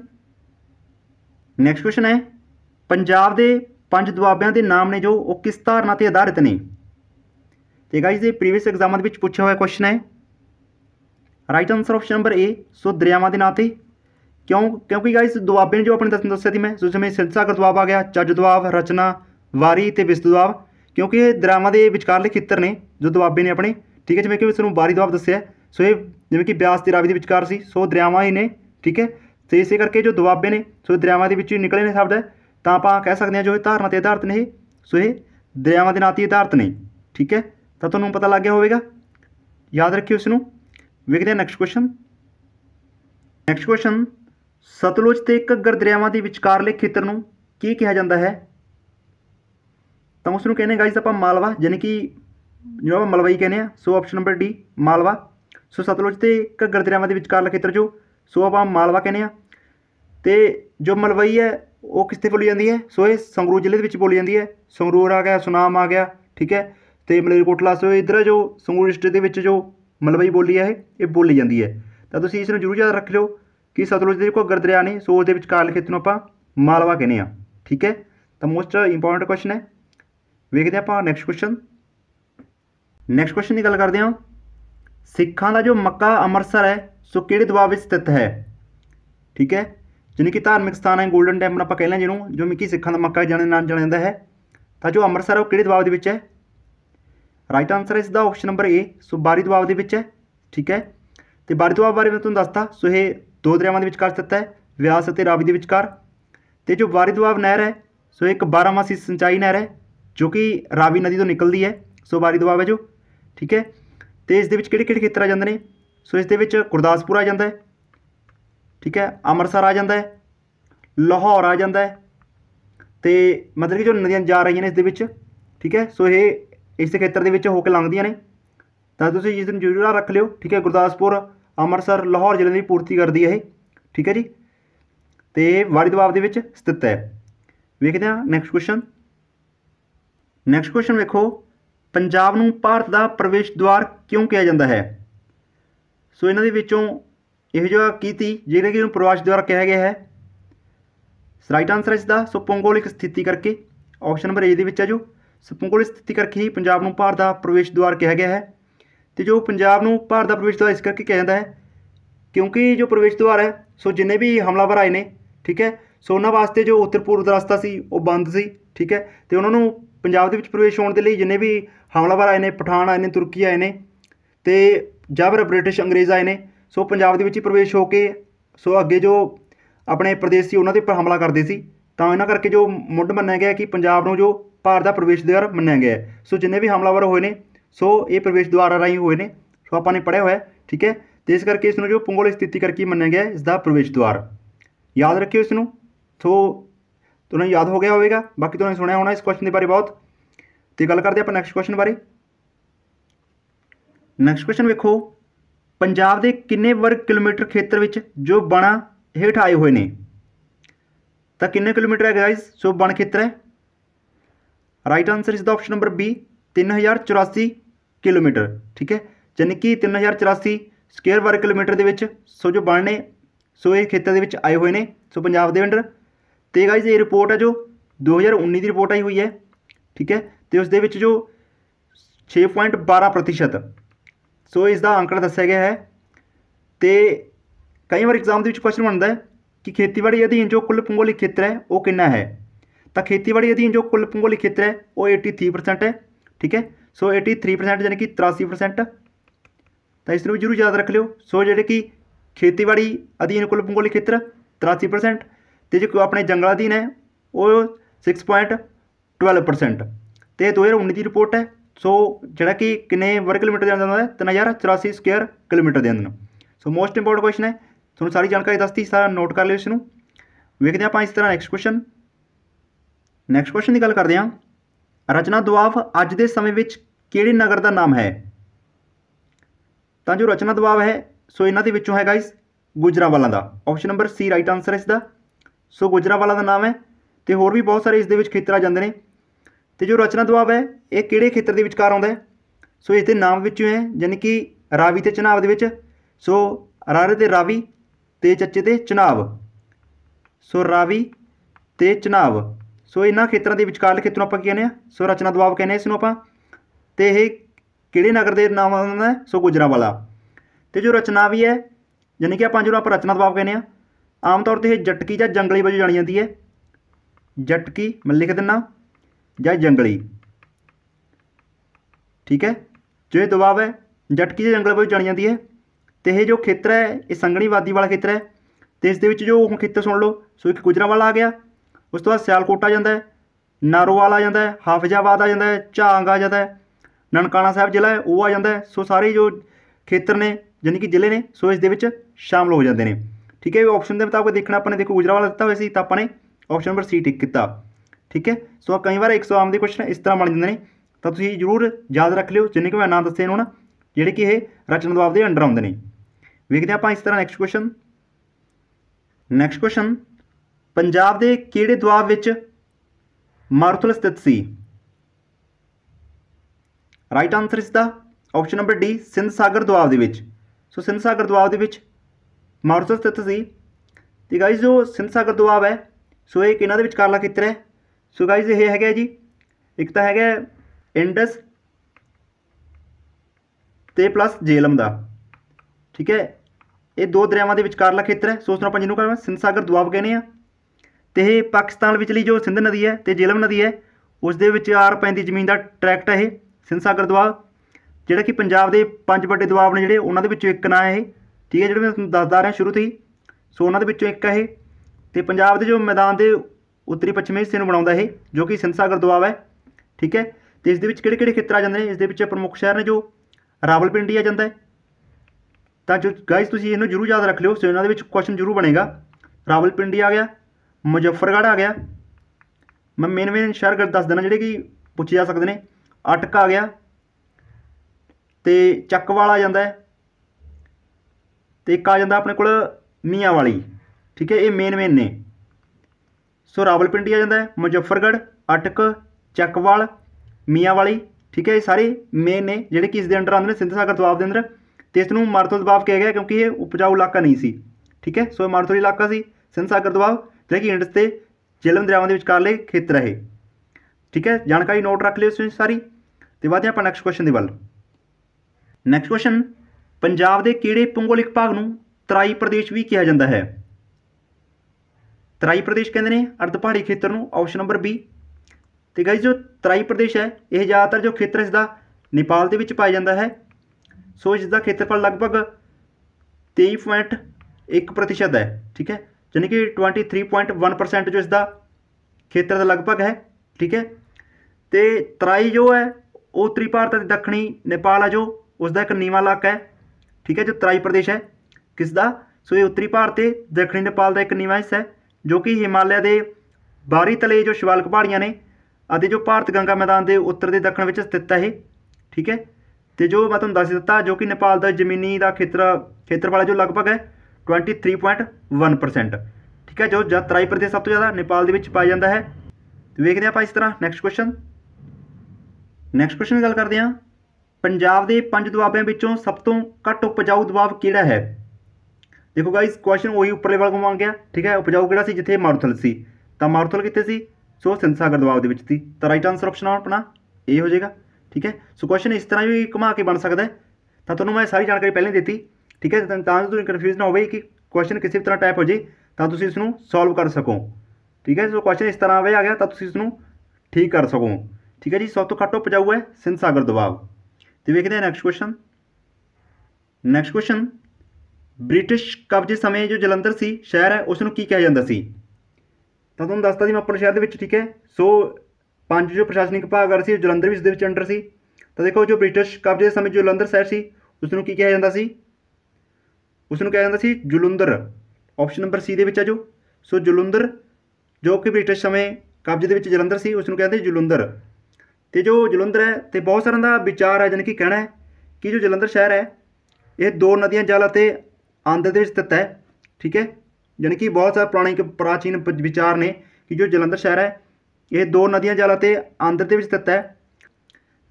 ਨੈਕਸਟ ਕੁਐਸਚਨ ਹੈ ਪੰਜਾਬ ਦੇ ਪੰਜ ਦੁਆਬਿਆਂ ਦੇ ਨਾਮ ਨੇ ਜੋ ਉਹ ਕਿਸ ਧਾਰਨਾ ਤੇ ਆਧਾਰਿਤ ਨੇ ਤੇ ਗਾਇਜ਼ ਇਹ ਪ੍ਰੀਵੀਅਸ ਐਗਜ਼ਾਮਾਂ ਦੇ ਵਿੱਚ ਪੁੱਛਿਆ ਹੋਇਆ ਕੁਐਸਚਨ ਹੈ right answer option number A so ਦਰਿਆਵਾਂ ਦੇ ਨਾਂ ਤੇ ਕਿਉਂ ਕਿਉਂਕਿ ਗਾਇਸ ਦੁਆਬੇ ਨੇ ਜੋ ਆਪਣੇ ਦੱਸਣ ਦੱਸਿਆ ਸੀ ਮੈਂ ਸੋ ਜਿਵੇਂ ਸਿਲਸਾਗਰ ਦੁਆਬ ਆ ਗਿਆ ਚੱਜ ਦੁਆਬ ਰਚਨਾ ਵਾਰੀ ਤੇ ਵਿਸਤ ਦੁਆਬ ਕਿਉਂਕਿ ਇਹ ਦਰਿਆਵਾਂ ਦੇ ਵਿਚਕਾਰਲੇ ਖੇਤਰ ਨੇ ਜੋ ਦੁਆਬੇ ਨੇ ਆਪਣੇ ਠੀਕ ਹੈ ਜਿਵੇਂ ਕਿ ਇਸ ਨੂੰ ਵਾਰੀ ਦੁਆਬ ਦੱਸਿਆ ਸੋ ਇਹ ਜਿਵੇਂ ਕਿ ਬਿਆਸ ਤੇ ਰਾਵੀ ਦੇ ਵਿਚਕਾਰ ਸੀ ਸੋ ਦਰਿਆਵਾਂ ਹੀ ਨੇ ਠੀਕ ਹੈ ਤੇ ਇਸੇ ਕਰਕੇ ਜੋ ਦੁਆਬੇ ਨੇ ਸੋ ਦਰਿਆਵਾਂ ਦੇ ਵਿੱਚੋਂ ਨਿਕਲੇ ਨੇ ਸ਼ਬਦ ਹੈ ਤਾਂ ਆਪਾਂ ਕਹਿ ਸਕਦੇ ਹਾਂ ਜੋ ਇਹ ਧਾਰਨਾ ਤੇ ਆਧਾਰਿਤ ਨੇ ਸੋ ਇਹ ਦਰਿਆਵਾਂ ਦੇ ਨਾਤੀ ਆਧਾਰਿਤ ਨੇ ਠੀਕ ਹੈ ਤਾਂ ਤੁਹਾਨੂੰ ਪਤਾ ਲੱਗ ਗਿਆ ਹੋਵੇਗਾ ਯਾਦ ਰੱਖਿਓ ਇਸ ਨੂੰ ਵੇਖਦੇ ਹਾਂ next question next question Sutlej ਤੇ ਘੱਗਰ ਦਰਿਆਵਾਂ ਦੇ ਵਿਚਕਾਰਲੇ ਖੇਤਰ ਨੂੰ ਕੀ ਕਿਹਾ ਜਾਂਦਾ ਹੈ ਤਾਂ ਉਸ ਨੂੰ ਕਹਿੰਦੇ ਗਾਇਸ ਆਪਾਂ ਮਾਲਵਾ ਯਾਨੀ ਕਿ ਜਿਹਨੂੰ ਆਪਾਂ ਮਲਵਾਈ ਕਹਿੰਦੇ ਆ so option number D Malwa so Sutlej ਤੇ ਘੱਗਰ ਦਰਿਆਵਾਂ ਦੇ ਵਿਚਕਾਰਲੇ ਖੇਤਰ ਜੋ ਸੋ ਆਪਾਂ ਮਾਲਵਾ ਕਹਿੰਦੇ ਆ ਤੇ ਜੋ ਮਲਵਈ ਹੈ ਉਹ ਕਿੱਥੇ ਬੋਲੀ ਜਾਂਦੀ ਹੈ ਸੋ ਇਹ ਸੰਗਰੂਰ ਜ਼ਿਲ੍ਹੇ ਦੇ ਵਿੱਚ ਬੋਲੀ ਜਾਂਦੀ ਹੈ ਸੰਗਰੂਰ ਆ ਗਿਆ ਸੁਨਾਮ ਆ ਗਿਆ ਠੀਕ ਹੈ ਤੇ ਮਲੇਰਕੋਟਲਾ ਸੋ ਇਧਰ ਜੋ ਸੰਗਰੂਰ ਡਿਸਟ੍ਰਿਕਟ ਦੇ ਵਿੱਚ ਜੋ ਮਲਵਈ ਬੋਲੀ ਹੈ ਇਹ ਇਹ ਬੋਲੀ ਜਾਂਦੀ ਹੈ ਤਾਂ ਤੁਸੀਂ ਇਸ ਨੂੰ ਜ਼ਰੂਰ ਯਾਦ ਰੱਖ ਲਿਓ ਕਿ ਸਤਲੁਜ ਦੇ ਘੱਗਰ ਦਰਿਆ ਨਹੀਂ ਸੋ ਦੇ ਵਿਚਕਾਰ ਖੇਤ ਨੂੰ ਆਪਾਂ ਮਾਲਵਾ ਕਹਿੰਦੇ ਆ ਠੀਕ ਹੈ ਤਾਂ ਮੋਸਟ ਇੰਪੋਰਟੈਂਟ ਕੁਐਸਚਨ ਹੈ ਵੇਖਦੇ ਆਪਾਂ ਨੈਕਸਟ ਕੁਐਸਚਨ ਨੈਕਸਟ ਕੁਐਸਚਨ ਦੀ ਗੱਲ ਕਰਦੇ ਹਾਂ ਸਿੱਖਾਂ ਦਾ ਜੋ ਮੱਕਾ ਅੰਮ੍ਰਿਤਸਰ ਹੈ ਸੋ ਕਿਹੜੇ ਦਬਾਅ ਵਿੱਚ ਸਥਿਤ ਹੈ ਠੀਕ ਹੈ ਜਿਨੇ ਕਿ ਧਾਰਮਿਕ ਸਥਾਨ ਹੈ 골ਡਨ ਟੈਂਪਲ ਆਪਾਂ ਕਹਿੰਦੇ ਜਿਹਨੂੰ ਜੋ ਮਿੱਕੀ ਸਿੱਖਾਂ ਦਾ ਮੱਕਾ ਜਾਣੇ ਨਾਲ ਜਾਣਿਆ ਜਾਂਦਾ ਹੈ ਤਾਂ ਜੋ ਅੰਮ੍ਰਿਤਸਰ ਉਹ ਕਿਹੜੇ ਦਬਾਅ ਦੇ ਵਿੱਚ ਹੈ ਰਾਈਟ ਆਨਸਰ ਇਸ ਦਾ ਆਪਸ਼ਨ ਨੰਬਰ ਏ ਸੋ ਬਾਰੀ ਦਬਾਅ ਦੇ ਵਿੱਚ ਹੈ ਠੀਕ ਹੈ ਤੇ ਬਾਰੀ ਦਬਾਅ ਬਾਰੇ ਮੈਂ ਤੁਹਾਨੂੰ ਦੱਸਤਾ ਸੋ ਇਹ ਦੋ ਦਰਿਆਵਾਂ ਦੇ ਵਿਚਕਾਰ ਸਥਿਤ ਹੈ ਵਿਆਸ ਅਤੇ ਰਾਵੀ ਦੇ ਵਿਚਕਾਰ ਤੇ ਜੋ ਬਾਰੀ ਦਬਾਅ ਨਹਿਰ ਹੈ ਸੋ ਇੱਕ 12 ਮਾਸੀ ਸਿੰਚਾਈ ਨਹਿਰ ਹੈ ਜੋ ਕਿ ਰਾਵੀ ਨਦੀ ਤੋਂ ਨਿਕਲਦੀ ਹੈ ਸੋ ਬਾਰੀ ਦਬਾਅ ਹੈ ਜੋ ਠੀਕ ਹੈ ਤੇ ਇਸ ਦੇ ਵਿੱਚ ਕਿਹੜੇ ਕਿਹੜੇ ਖੇਤਰ ਆ ਜਾਂਦੇ ਨੇ ਸੋ ਇਸ ਦੇ ਵਿੱਚ ਗੁਰਦਾਸਪੁਰ ਆ ਜਾਂਦਾ ਹੈ ਠੀਕ ਹੈ ਅੰਮ੍ਰਿਤਸਰ ਆ ਜਾਂਦਾ ਹੈ ਲਾਹੌਰ ਆ ਜਾਂਦਾ ਹੈ ਤੇ ਮਤਲਬ ਕਿ ਜੋ ਨਦੀਆਂ ਜਾ ਰਹੀਆਂ ਨੇ ਇਸ ਦੇ ਵਿੱਚ ਠੀਕ ਹੈ ਸੋ ਇਹ ਇਸ ਖੇਤਰ ਦੇ ਵਿੱਚ ਹੋ ਕੇ ਲੰਘਦੀਆਂ ਨੇ ਤਾਂ ਤੁਸੀਂ ਇਸ ਦਿਨ ਜ਼ਰੂਰ ਰੱਖ ਲਿਓ ਠੀਕ ਹੈ ਗੁਰਦਾਸਪੁਰ ਅੰਮ੍ਰਿਤਸਰ ਲਾਹੌਰ ਜ਼ਿਲ੍ਹੇ ਦੀ ਪੂਰਤੀ ਕਰਦੀ ਹੈ ਇਹ ਠੀਕ ਹੈ ਜੀ ਤੇ ਵਾਰੀ ਦਬਾਬ ਦੇ ਵਿੱਚ ਸਥਿਤ ਹੈ ਵੇਖਦੇ ਹਾਂ ਨੈਕਸਟ ਕੁਐਸਚਨ ਨੈਕਸਟ ਕੁਐਸਚਨ ਵੇਖੋ ਪੰਜਾਬ ਨੂੰ ਭਾਰਤ ਦਾ ਪ੍ਰਵੇਸ਼ ਦੁਆਰ ਕਿਉਂ ਕਿਹਾ ਜਾਂਦਾ ਹੈ ਸੋ ਇਹਨਾਂ ਦੇ ਵਿੱਚੋਂ ਇਹ ਜੋ ਕੀਤੀ ਜਿਹੜੇ ਕਿ ਇਹਨੂੰ ਪ੍ਰਵਾਸ ਦੁਆਰਾ ਕਿਹਾ ਗਿਆ ਹੈ ਰਾਈਟ ਆਨਸਰ ਇਸ ਦਾ ਸੋ ਪੰਗੋਲਿਕ ਸਥਿਤੀ ਕਰਕੇ ਆਪਸ਼ਨ ਨੰਬਰ ਏ ਦੇ ਵਿੱਚ ਆ ਜੋ ਸੋ ਪੰਗੋਲਿਕ ਸਥਿਤੀ ਕਰਕੇ ਹੀ ਪੰਜਾਬ ਨੂੰ ਭਾਰਤ ਦਾ ਪ੍ਰਵੇਸ਼ ਦੁਆਰ ਕਿਹਾ ਗਿਆ ਹੈ ਤੇ ਜੋ ਪੰਜਾਬ ਨੂੰ ਭਾਰਤ ਦਾ ਪ੍ਰਵੇਸ਼ ਦੁਆਰ ਇਸ ਕਰਕੇ ਕਿਹਾ ਜਾਂਦਾ ਹੈ ਕਿਉਂਕਿ ਜੋ ਪ੍ਰਵੇਸ਼ ਦੁਆਰ ਹੈ ਸੋ ਜਿੰਨੇ ਵੀ ਹਮਲਾਵਰ ਆਏ ਨੇ ਠੀਕ ਹੈ ਸੋ ਉਹਨਾਂ ਵਾਸਤੇ ਜੋ ਉੱਤਰ ਪੂਰਬ ਦਾ ਰਸਤਾ ਸੀ ਉਹ ਬੰਦ ਸੀ ਠੀਕ ਹੈ ਤੇ ਉਹਨਾਂ ਨੂੰ ਪੰਜਾਬ ਦੇ ਵਿੱਚ ਪ੍ਰਵੇਸ਼ ਹੋਣ ਦੇ ਲਈ ਜਿੰਨੇ ਵੀ ਹਮਲਾਵਰ ਆਏ ਨੇ ਪਠਾਨ ਆਏ ਨੇ ਤੁਰਕੀ ਆਏ ਨੇ ਤੇ ਜਬਰ ਬ੍ਰਿਟਿਸ਼ ਅੰਗਰੇਜ਼ ਆਏ ਨੇ ਸੋ ਪੰਜਾਬ ਦੇ ਵਿੱਚ ਹੀ ਪ੍ਰਵੇਸ਼ ਹੋ ਕੇ ਸੋ ਅੱਗੇ ਜੋ ਆਪਣੇ ਪ੍ਰਦੇਸ਼ ਸੀ ਉਹਨਾਂ ਦੇ ਉੱਪਰ ਹਮਲਾ ਕਰਦੇ ਸੀ ਤਾਂ ਇਹਨਾਂ ਕਰਕੇ ਜੋ ਮੁੱਢ ਮੰਨਿਆ ਗਿਆ ਕਿ ਪੰਜਾਬ ਨੂੰ ਜੋ ਭਾਰਤ ਦਾ ਪ੍ਰਵੇਸ਼ ਦਵਾਰ ਮੰਨਿਆ ਗਿਆ ਸੋ ਜਿੰਨੇ ਵੀ ਹਮਲਾਵਰ ਹੋਏ ਨੇ ਸੋ ਇਹ ਪ੍ਰਵੇਸ਼ ਦਵਾਰਾ ਰਾਹੀਂ ਹੋਏ ਨੇ ਸੋ ਆਪਾਂ ਨੇ ਪੜਿਆ ਹੋਇਆ ਠੀਕ ਹੈ ਤੇ ਇਸ ਕਰਕੇ ਇਸ ਨੂੰ ਜੋ ਪੰਗੋਲ ਸਥਿਤੀ ਕਰਕੇ ਮੰਨਿਆ ਗਿਆ ਇਸ ਦਾ ਪ੍ਰਵੇਸ਼ ਦਵਾਰ ਯਾਦ ਰੱਖਿਓ ਇਸ ਨੂੰ ਸੋ ਤੁਹਾਨੂੰ ਯਾਦ ਹੋ ਗਿਆ ਹੋਵੇਗਾ ਬਾਕੀ ਤੁਹਾਨੂੰ ਸੁਣਿਆ ਹੋਣਾ ਇਸ ਕੁਐਸਚਨ ਦੇ ਬਾਰੇ ਬਹੁਤ ਤੇ ਗੱਲ ਕਰਦੇ ਆਪਾਂ ਨੈਕਸਟ ਕੁਐਸਚਨ ਬਾਰੇ ਨੈਕਸਟ ਕੁਐਸਚਨ ਵੇਖੋ ਪੰਜਾਬ ਦੇ ਕਿੰਨੇ ਵਰਗ ਕਿਲੋਮੀਟਰ ਖੇਤਰ ਵਿੱਚ ਜੋ ਬਣਾ ਹੇਠ ਆਏ ਹੋਏ ਨੇ ਤਾਂ ਕਿੰਨੇ ਕਿਲੋਮੀਟਰ ਹੈ ਗਾਇਸ ਸੋ ਬਣ ਖੇਤਰ ਹੈ right answer is the option number B 3084 kilometre ਠੀਕ ਹੈ ਯਾਨੀ ਕਿ 3084 ਸਕੁਅਰ ਵਰਗ ਕਿਲੋਮੀਟਰ ਦੇ ਵਿੱਚ ਸੋ ਜੋ ਬਣ ਨੇ ਸੋ ਇਹ ਖੇਤਰ ਦੇ ਵਿੱਚ ਆਏ ਹੋਏ ਨੇ ਸੋ ਪੰਜਾਬ ਦੇ ਅੰਡਰ ਤੇ ਗਾਇਜ਼ ਇਹ ਰਿਪੋਰਟ ਹੈ ਜੋ 2019 ਦੀ ਰਿਪੋਰਟ ਆਈ ਹੋਈ ਹੈ ਠੀਕ ਹੈ ਤੇ ਉਸ ਦੇ ਵਿੱਚ ਜੋ 6.12% ਸੋ ਇਸ ਦਾ ਅੰਕੜਾ ਦੱਸਿਆ ਗਿਆ ਹੈ ਤੇ ਕਈ ਵਾਰ ਐਗਜ਼ਾਮ ਦੇ ਵਿੱਚ ਕੁਐਸਚਨ ਬਣਦਾ ਹੈ ਕਿ ਖੇਤੀਬਾੜੀ ਅਧੀਨ ਜੋ ਕੁੱਲ ਭੂਗੋਲਿਕ ਖੇਤਰ ਹੈ ਉਹ ਕਿੰਨਾ ਹੈ ਤਾਂ ਖੇਤੀਬਾੜੀ ਅਧੀਨ ਜੋ ਕੁੱਲ ਭੂਗੋਲਿਕ ਖੇਤਰ ਹੈ ਉਹ 83% ਹੈ ਠੀਕ ਹੈ ਸੋ 83% ਯਾਨੀ ਕਿ 83% ਤਾਂ ਇਸ ਨੂੰ ਜਰੂਰ ਯਾਦ ਰੱਖ ਲਿਓ ਸੋ ਜਿਹੜੇ ਕਿ ਖੇਤੀਬਾੜੀ ਅਧੀਨ ਕੁੱਲ ਭੂਗੋਲਿਕ ਖੇਤਰ 83% ਤੇ ਜੇ ਕੋਈ ਆਪਣੇ ਜੰਗਲਾਂ ਅਧੀਨ ਹੈ ਉਹ 6.12% ਤੇ 2019 ਦੀ ਰਿਪੋਰਟ ਹੈ ਸੋ ਜਿਹੜਾ ਕਿ ਕਿੰਨੇ ਵਰਗ ਕਿਲੋਮੀਟਰ ਦੇ ਅੰਦਰ ਆਉਂਦਾ ਹੈ 3084 ਸਕੁਅਰ ਕਿਲੋਮੀਟਰ ਦੇ ਅੰਦਰ ਸੋ ਮੋਸਟ ਇੰਪੋਰਟੈਂਟ ਕੁਐਸਚਨ ਹੈ ਤੁਹਾਨੂੰ ਸਾਰੀ ਜਾਣਕਾਰੀ ਦੱਸਤੀ ਸਾਰਾ ਨੋਟ ਕਰ ਲਿਓ ਇਸ ਨੂੰ ਵੇਖਦੇ ਆਪਾਂ ਇਸ ਤਰ੍ਹਾਂ ਨੈਕਸਟ ਕੁਐਸਚਨ ਨੈਕਸਟ ਕੁਐਸਚਨ ਦੀ ਗੱਲ ਕਰਦੇ ਹਾਂ ਰਚਨਾ ਦੁਆਬ ਅੱਜ ਦੇ ਸਮੇਂ ਵਿੱਚ ਕਿਹੜੇ ਨਗਰ ਦਾ ਨਾਮ ਹੈ ਤਾਂ ਜੋ ਰਚਨਾ ਦੁਆਬ ਹੈ ਸੋ ਇਹਨਾਂ ਦੇ ਵਿੱਚੋਂ ਹੈ ਗਾਇਸ ਗੁਜਰਾਵਾਲਾ ਦਾ option number C right answer ਹੈ ਇਸ ਦਾ ਸੋ ਗੁਜਰਾਵਾਲਾ ਦਾ ਨਾਮ ਹੈ ਤੇ ਹੋਰ ਵੀ ਬਹੁਤ ਸਾਰੇ ਇਸ ਦੇ ਵਿੱਚ ਖੇਤਰ ਆ ਜਾਂਦੇ ਨੇ ਤੇ ਜੋ ਰਚਨਾ ਦਬਾਵ ਹੈ ਇਹ ਕਿਹੜੇ ਖੇਤਰ ਦੇ ਵਿਚਕਾਰ ਆਉਂਦਾ ਹੈ ਸੋ ਇਸ ਦੇ ਨਾਮ ਵਿੱਚੋਂ ਹੈ ਯਾਨੀ ਕਿ ਰਾਵੀ ਤੇ ਚਨਾਬ ਦੇ ਵਿੱਚ ਸੋ ਰਾਰੇ ਤੇ ਰਾਵੀ ਤੇ ਚੱਚੇ ਤੇ ਚਨਾਬ ਸੋ ਰਾਵੀ ਤੇ ਚਨਾਬ ਸੋ ਇਹਨਾਂ ਖੇਤਰਾਂ ਦੇ ਵਿਚਕਾਰ ਖੇਤਰ ਨੂੰ ਆਪਾਂ ਕੀ ਕਹਿੰਦੇ ਆ ਸੋ ਰਚਨਾ ਦਬਾਵ ਕਹਿੰਦੇ ਇਸ ਨੂੰ ਆਪਾਂ ਤੇ ਇਹ ਕਿਹੜੇ ਨਗਰ ਦੇ ਨਾਮ ਆਉਂਦਾ ਹੈ ਸੋ ਗੁਜਰਾਵਾਲਾ ਤੇ ਜੋ ਰਚਨਾ ਵੀ ਹੈ ਯਾਨੀ ਕਿ ਆਪਾਂ ਜੋ ਆਪਾਂ ਰਚਨਾ ਦਬਾਵ ਕਹਿੰਦੇ ਆ ਆਮ ਤੌਰ ਤੇ ਇਹ ਜਟਕੀ ਜਾਂ ਜੰਗਲੀ ਵਜੋਂ ਜਾਣੀ ਜਾਂਦੀ ਹੈ ਜਟਕੀ ਮੈਂ ਲਿਖ ਦਿੰਨਾ ਜਾਂ ਜੰਗਲੀ ਠੀਕ ਹੈ ਜੇ ਇਹ ਦਬਾਅ ਹੈ ਜਟਕੀ ਦੇ ਜੰਗਲ ਵਿੱਚ ਜਾਣੀ ਜਾਂਦੀ ਹੈ ਤੇ ਇਹ ਜੋ ਖੇਤਰ ਹੈ ਇਹ ਸੰਗਣੀਵਾਦੀ ਵਾਦੀ ਵਾਲਾ ਖੇਤਰ ਹੈ ਤੇ ਇਸ ਦੇ ਵਿੱਚ ਜੋ ਉਹ ਖੇਤਰ ਸੁਣ ਲਓ ਸੋ ਇੱਕ ਵਾਲਾ ਆ ਗਿਆ ਉਸ ਤੋਂ ਬਾਅਦ ਸਿਆਲਕੋਟ ਆ ਜਾਂਦਾ ਹੈ ਨਾਰੋਵਾਲ ਆ ਜਾਂਦਾ ਹੈ ਹਾਫਜ਼ਾਬਾਦ ਆ ਜਾਂਦਾ ਹੈ ਝਾਂਗ ਆ ਜਾਂਦਾ ਹੈ ਨਨਕਾਣਾ ਸਾਹਿਬ ਜ਼ਿਲ੍ਹਾ ਹੈ ਉਹ ਆ ਜਾਂਦਾ ਹੈ ਸੋ ਸਾਰੇ ਜੋ ਖੇਤਰ ਨੇ ਯਾਨੀ ਕਿ ਜ਼ਿਲ੍ਹੇ ਨੇ ਸੋ ਇਸ ਦੇ ਵਿੱਚ ਸ਼ਾਮਲ ਹੋ ਜਾਂਦੇ ਨੇ ਠੀਕ ਹੈ ਇਹ ਆਪਸ਼ਨ ਦੇ ਮੁਤਾਬਕ ਦੇਖਣਾ ਆਪਾਂ ਨੇ ਦੇਖੋ ਵਾਲਾ ਦਿੱਤਾ ਹੋਇਆ ਸੀ ਤਾਂ ਆਪਾਂ ਨੇ ਆਪਸ਼ਨ ਨੰਬਰ ਸੀ ਟਿਕ ਕੀਤਾ ਠੀਕ ਹੈ ਸੋ ਕਈ ਵਾਰ 100 ਆਮ ਦੇ ਕੁਐਸਚਨ ਇਸ ਤਰ੍ਹਾਂ ਬਣ ਜਾਂਦੇ ਨੇ ਤਾਂ ਤੁਸੀਂ ਜਰੂਰ ਯਾਦ ਰੱਖ ਲਿਓ ਜਿੰਨੇ ਕਿ ਮੈਂ ਨਾਂ ਦੱਸੇ ਇਹਨਾਂ ਨਾ ਜਿਹੜੇ ਕਿ ਇਹ ਰਚਨਾ ਦੁਆਬ ਦੇ ਅੰਡਰ ਆਉਂਦੇ ਨੇ ਵੇਖਦੇ ਆਪਾਂ ਇਸ ਤਰ੍ਹਾਂ next question next question Punjab ਦੇ ਕਿਹੜੇ ਦੁਆਬ ਵਿੱਚ ਮਾਰੂਥਲ ਸਥਿਤ ਸੀ ਰਾਈਟ ਆਨਸਰ ਇਸ ਦਾ option number D Sindh Sagar Doab ਦੇ ਵਿੱਚ ਸੋ ਸਿੰਧ ਸਾਗਰ ਦੁਆਬ ਦੇ ਵਿੱਚ ਮਾਰੂਥਲ ਸਥਿਤ ਸੀ ਤੇ ਗਾਈਜ਼ ਜੋ ਸਿੰਧ ਸਾਗਰ ਦੁਆਬ ਹੈ ਸੋ ਇਹ ਕਿਹਨਾਂ ਦੇ ਵਿਚਕਾਰਲਾ ਖੇਤਰ ਹੈ ਸੋ ਗਾਇਜ਼ ਇਹ ਹੈਗਾ ਜੀ ਇੱਕ ਤਾਂ ਹੈਗਾ ਇੰਡਸ ਤੇ ਪਲੱਸ ਜੇਲਮ ਦਾ ਠੀਕ ਹੈ ਇਹ ਦੋ ਦਰਿਆਵਾਂ ਦੇ ਵਿਚਕਾਰਲਾ ਖੇਤਰ ਹੈ ਸੋ ਉਸ ਨੂੰ ਆਪਾਂ ਜਿਹਨੂੰ ਕਹਿੰਦੇ ਸਿੰਧ ਸਾਗਰ ਦੁਆਬ ਕਹਿੰਦੇ ਆ ਤੇ ਇਹ ਪਾਕਿਸਤਾਨ ਵਿਚਲੀ ਜੋ ਸਿੰਧ ਨਦੀ ਹੈ ਤੇ ਜੇਲਮ ਨਦੀ ਹੈ ਉਸ ਦੇ ਆਰ ਪੈਂਦੀ ਜ਼ਮੀਨ ਦਾ ਟ੍ਰੈਕਟ ਹੈ ਇਹ ਸਿੰਧ ਸਾਗਰ ਦੁਆਬ ਜਿਹੜਾ ਕਿ ਪੰਜਾਬ ਦੇ ਪੰਜ ਵੱਡੇ ਦੁਆਬ ਨੇ ਜਿਹੜੇ ਉਹਨਾਂ ਦੇ ਵਿੱਚੋਂ ਇੱਕ ਨਾ ਇਹ ਠੀਕ ਹੈ ਜਿਹੜੇ ਮੈਂ ਤੁਹਾਨੂੰ ਦੱਸਦਾ ਰਿਹਾ ਸ਼ੁਰੂ ਤੋਂ ਹੀ ਸੋ ਉਹਨਾਂ ਦੇ ਵਿੱਚੋਂ ਇੱਕ ਹੈ ਇਹ ਤੇ ਪੰਜਾਬ ਦੇ ਜੋ ਮੈਦਾਨ ਦੇ ਉੱਤਰੀ ਪੱਛਮੀ ਹਿੱਸੇ ਨੂੰ ਬਣਾਉਂਦਾ ਇਹ ਜੋ ਕਿ ਸਿੰਧ ਸਾਗਰ ਦੁਆਬ ਹੈ ਠੀਕ ਹੈ ਤੇ ਇਸ ਦੇ ਵਿੱਚ ਕਿਹੜੇ ਕਿਹੜੇ ਖੇਤਰ ਆ ਜਾਂਦੇ ਨੇ ਇਸ ਦੇ ਵਿੱਚ ਪ੍ਰਮੁੱਖ ਸ਼ਹਿਰ ਨੇ ਜੋ ਰਾਵਲਪਿੰਡੀ ਆ ਜਾਂਦਾ ਹੈ ਤਾਂ ਜੋ ਗਾਇਸ ਤੁਸੀਂ ਇਹਨੂੰ ਜ਼ਰੂਰ ਯਾਦ ਰੱਖ ਲਿਓ ਸੋ ਇਹਨਾਂ ਦੇ ਵਿੱਚ ਕੁਐਸਚਨ ਜ਼ਰੂਰ ਬਣੇਗਾ ਰਾਵਲਪਿੰਡੀ ਆ ਗਿਆ ਮੁਜ਼ੱਫਰਗੜ੍ਹ ਆ ਗਿਆ ਮੈਂ ਮੇਨ ਮੇਨ ਸ਼ਹਿਰ ਦੱਸ ਦੇਣਾ ਜਿਹੜੇ ਕਿ ਪੁੱਛੇ ਜਾ ਸਕਦੇ ਨੇ ਅਟਕ ਆ ਗਿਆ ਤੇ ਚੱਕਵਾਲ ਆ ਜਾਂਦਾ ਤੇ ਇੱਕ ਆ ਜਾਂਦਾ ਆਪਣੇ ਕੋਲ ਮੀਆਂ ਵਾਲੀ ਠੀਕ ਹੈ ਇਹ ਮੇਨ ਮੇਨ ਨੇ ਸੋ ਰਾਵਲਪਿੰਡੀ ਆ ਜਾਂਦਾ ਹੈ ਮੁਜ਼ੱਫਰਗੜ੍ਹ ਅਟਕ ਚੱਕਵਾਲ ਮੀਆਂਵਾਲੀ ਠੀਕ ਹੈ ਇਹ ਸਾਰੇ ਮੇਨ ਨੇ ਜਿਹੜੇ ਕਿ ਇਸ ਦੇ ਅੰਡਰ ਆਉਂਦੇ ਨੇ ਸਿੰਧ ਸਾਗਰ ਦਬਾਅ ਦੇ ਅੰਦਰ ਤੇ ਇਸ ਨੂੰ ਮਾਰੂਥਲ ਦਬਾਅ ਕਿਹਾ ਗਿਆ ਕਿਉਂਕਿ ਇਹ ਉਪਜਾਊ ਇਲਾਕਾ ਨਹੀਂ ਸੀ ਠੀਕ ਹੈ ਸੋ ਇਹ ਮਾਰੂਥਲ ਇਲਾਕਾ ਸੀ ਸਿੰਧ ਸਾਗਰ ਦਬਾਅ ਜਿਹੜਾ ਕਿ ਇੰਡਸ ਤੇ ਜੇਲਮ ਦਰਿਆਵਾਂ ਦੇ ਵਿਚਕਾਰਲੇ ਖੇਤਰ ਹੈ ਠੀਕ ਹੈ ਜਾਣਕਾਰੀ ਨੋਟ ਰੱਖ ਲਿਓ ਤੁਸੀਂ ਸਾਰੀ ਤੇ ਵਧਦੇ ਆਪਾਂ ਨੈਕਸਟ ਕੁਐਸਚਨ ਦੇ ਵੱਲ ਨੈਕਸਟ ਕੁਐਸਚਨ ਪੰਜਾਬ ਦੇ ਕਿਹੜੇ ਭੂਗੋਲਿਕ ਭਾਗ ਨੂੰ ਤਰਾਈ ਪ੍ਰਦੇਸ਼ ਵੀ ਕਿਹਾ ਜਾਂਦਾ ਹੈ ਤਰਾਈ ਪ੍ਰਦੇਸ਼ ਕਹਿੰਦੇ ਨੇ ਅਰਧ ਪਹਾੜੀ ਖੇਤਰ ਨੂੰ ਆਪਸ਼ਨ ਨੰਬਰ ਬੀ ਤੇ ਗਾਈਜ਼ ਜੋ ਤਰਾਈ ਪ੍ਰਦੇਸ਼ ਹੈ ਇਹ ਜ਼ਿਆਦਾਤਰ ਜੋ ਖੇਤਰ ਇਸ ਦਾ ਨੇਪਾਲ ਦੇ ਵਿੱਚ ਪਾਇਆ ਜਾਂਦਾ ਹੈ ਸੋ ਇਸ ਦਾ ਖੇਤਰਫਲ ਲਗਭਗ 23.1% ਹੈ ਠੀਕ ਹੈ ਯਾਨੀ ਕਿ 23.1% ਜੋ ਇਸ ਦਾ ਖੇਤਰ ਦਾ ਲਗਭਗ ਹੈ ਠੀਕ ਹੈ ਤੇ ਤਰਾਈ ਜੋ ਹੈ ਉਹ ਉੱਤਰੀ ਭਾਰਤ ਦੇ ਦੱਖਣੀ ਨੇਪਾਲ ਆ ਜੋ ਉਸ ਦਾ ਇੱਕ ਨੀਵਾ ਇਲਾਕਾ ਹੈ ਠੀਕ ਹੈ ਜੋ ਤਰਾਈ ਪ੍ਰਦੇਸ਼ ਹੈ ਕਿਸ ਦਾ ਸੋ ਇਹ ਉੱਤਰੀ ਭਾਰਤ ਤੇ ਦੱਖਣੀ ਨੇਪਾਲ ਦਾ ਇੱਕ ਨੀਵਾ ਹਿੱਸਾ ਹੈ ਜੋ ਕਿ ਹਿਮਾਲਿਆ ਦੇ ਬਾਰੀ ਤਲੇ ਜੋ ਸ਼ਿਵਾਲਕ ਪਹਾੜੀਆਂ ਨੇ ਅਤੇ ਜੋ ਭਾਰਤ ਗੰਗਾ ਮੈਦਾਨ ਦੇ ਉੱਤਰ ਦੇ ਦੱਖਣ ਵਿੱਚ ਸਥਿਤ ਹੈ ਇਹ ਠੀਕ ਹੈ ਤੇ ਜੋ ਮੈਂ ਤੁਹਾਨੂੰ ਦੱਸ ਦਿੱਤਾ ਜੋ ਕਿ ਨੇਪਾਲ ਦਾ ਜ਼ਮੀਨੀ ਦਾ ਖੇਤਰ ਖੇਤਰਫਲ ਜੋ ਲਗਭਗ ਹੈ 23.1% ਠੀਕ ਹੈ ਜੋ ਤਰਾਈ ਪ੍ਰਦੇਸ਼ ਸਭ ਤੋਂ ਜ਼ਿਆਦਾ ਨੇਪਾਲ ਦੇ ਵਿੱਚ ਪਾਇਆ ਜਾਂਦਾ ਹੈ ਤੇ ਵੇਖਦੇ ਆਪਾਂ ਇਸ ਤਰ੍ਹਾਂ ਨੈਕਸਟ ਕੁਐਸਚਨ ਨੈਕਸਟ ਕੁਐਸਚਨ ਦੀ ਗੱਲ ਕਰਦੇ ਹਾਂ ਪੰਜਾਬ ਦੇ ਪੰਜ ਦੁਆਬਿਆਂ ਵਿੱਚੋਂ ਸਭ ਤੋਂ ਘੱਟ ਉਪਜਾਊ ਦੁਆਬ ਕਿਹੜਾ ਹੈ ਦੇਖੋ ਗਾਇਸ ਕੁਐਸਚਨ ਉਹੀ ਉੱਪਰਲੇ ਵਾਲਾ ਘੁੰਮਾ ਗਿਆ ਠੀਕ ਹੈ ਉਪਜਾਊ ਕਿਹੜਾ ਸੀ ਜਿੱਥੇ ਮਾਰੂਥਲ ਸੀ ਤਾਂ ਮਾਰੂਥਲ ਕਿੱਥੇ ਸੀ ਸੋ ਸਿੰਸਾਗਰ ਦਬਾਅ ਦੇ ਵਿੱਚ ਸੀ ਤਾਂ ਰਾਈਟ ਆਨਸਰ ਆਪਸ਼ਨ ਆਪਣਾ ਇਹ ਹੋ ਜਾਏਗਾ ਠੀਕ ਹੈ ਸੋ ਕੁਐਸਚਨ ਇਸ ਤਰ੍ਹਾਂ ਵੀ ਘੁਮਾ ਕੇ ਬਣ ਸਕਦਾ ਹੈ ਤਾਂ ਤੁਹਾਨੂੰ ਮੈਂ ਸਾਰੀ ਜਾਣਕਾਰੀ ਪਹਿਲਾਂ ਦਿੱਤੀ ਠੀਕ ਹੈ ਤਾਂ ਤਾਂ ਤੁਹਾਨੂੰ ਕਨਫਿਊਜ਼ ਨਾ ਹੋਵੇ ਕਿ ਕੁਐਸਚਨ ਕਿਸੇ ਵੀ ਤਰ੍ਹਾਂ ਟਾਈਪ ਹੋ ਜੇ ਤਾਂ ਤੁਸੀਂ ਇਸ ਨੂੰ ਸੋਲਵ ਕਰ ਸਕੋ ਠੀਕ ਹੈ ਸੋ ਕੁਐਸਚਨ ਇਸ ਤਰ੍ਹਾਂ ਆਵੇ ਆ ਗਿਆ ਤਾਂ ਤੁਸੀਂ ਇਸ ਨੂੰ ਠੀਕ ਕਰ ਸਕੋ ਠੀਕ ਹੈ ਜੀ ਸਭ ਤੋਂ ਘੱਟ ਉਪਜਾਊ ਹੈ ਸਿੰਸਾਗਰ ਦਬਾਅ ਤੇ ਵੇਖਦੇ ਹਾਂ next question next question British ਕਬਜ਼ੇ ਸਮੇਂ ਜੋ ਜਲੰਧਰ ਸੀ ਸ਼ਹਿਰ ਹੈ ਉਸ ਨੂੰ ਕੀ ਕਿਹਾ ਜਾਂਦਾ ਸੀ ਤਾਂ ਤੁਹਾਨੂੰ ਦੱਸਤਾ ਜੀ ਮੈਂ ਆਪਣੇ ਸ਼ਹਿਰ ਦੇ ਵਿੱਚ ਠੀਕ ਹੈ ਸੋ ਪੰਜ ਜੋ ਪ੍ਰਸ਼ਾਸਨਿਕ ਭਾਗ ਅਰ ਸੀ ਜਲੰਧਰ ਵਿੱਚ ਦੇ ਵਿੱਚ ਅੰਡਰ ਸੀ ਤਾਂ ਦੇਖੋ ਜੋ ਬ੍ਰਿਟਿਸ਼ ਕਬਜ਼ੇ ਦੇ ਸਮੇਂ ਜੋ ਜਲੰਧਰ ਸ਼ਹਿਰ ਸੀ ਉਸ ਨੂੰ ਕੀ ਕਿਹਾ ਜਾਂਦਾ ਸੀ ਉਸ ਨੂੰ ਕਿਹਾ ਜਾਂਦਾ ਸੀ ਜਲੰਧਰ ਆਪਸ਼ਨ ਨੰਬਰ ਸੀ ਦੇ ਵਿੱਚ ਆ ਜੋ ਸੋ ਜਲੰਧਰ ਜੋ ਕਿ ਬ੍ਰਿਟਿਸ਼ ਸਮੇਂ ਕਬਜ਼ੇ ਦੇ ਵਿੱਚ ਜਲੰਧਰ ਸੀ ਉਸ ਨੂੰ ਕਹਿੰਦੇ ਜਲੰਧਰ ਤੇ ਜੋ ਜਲੰਧਰ ਹੈ ਤੇ ਬਹੁਤ ਸਾਰਿਆਂ ਦਾ ਵਿਚਾਰ ਹੈ ਕਿ ਕਹਿਣਾ ਹੈ ਕਿ ਜੋ ਜਲੰਧਰ ਸ਼ਹਿਰ ਹੈ ਇਹ ਦੋ ਨਦੀਆਂ ਜਲ ਅਤੇ ਆਂध्र ਦੇ ਵਿੱਚ ਸਥਿਤ ਹੈ ਠੀਕ ਹੈ ਯਾਨੀ ਕਿ ਬਹੁਤ ਸਾਰੇ ਪੁਰਾਣੇ ਇੱਕ ਪ੍ਰਾਚੀਨ ਵਿਚਾਰ ਨੇ ਕਿ ਜੋ ਜਲੰਧਰ ਸ਼ਹਿਰ ਹੈ ਇਹ ਦੋ ਨਦੀਆਂ ਜਲ ਅਤੇ ਆਂਧਰ ਦੇ ਵਿੱਚ ਸਥਿਤ ਹੈ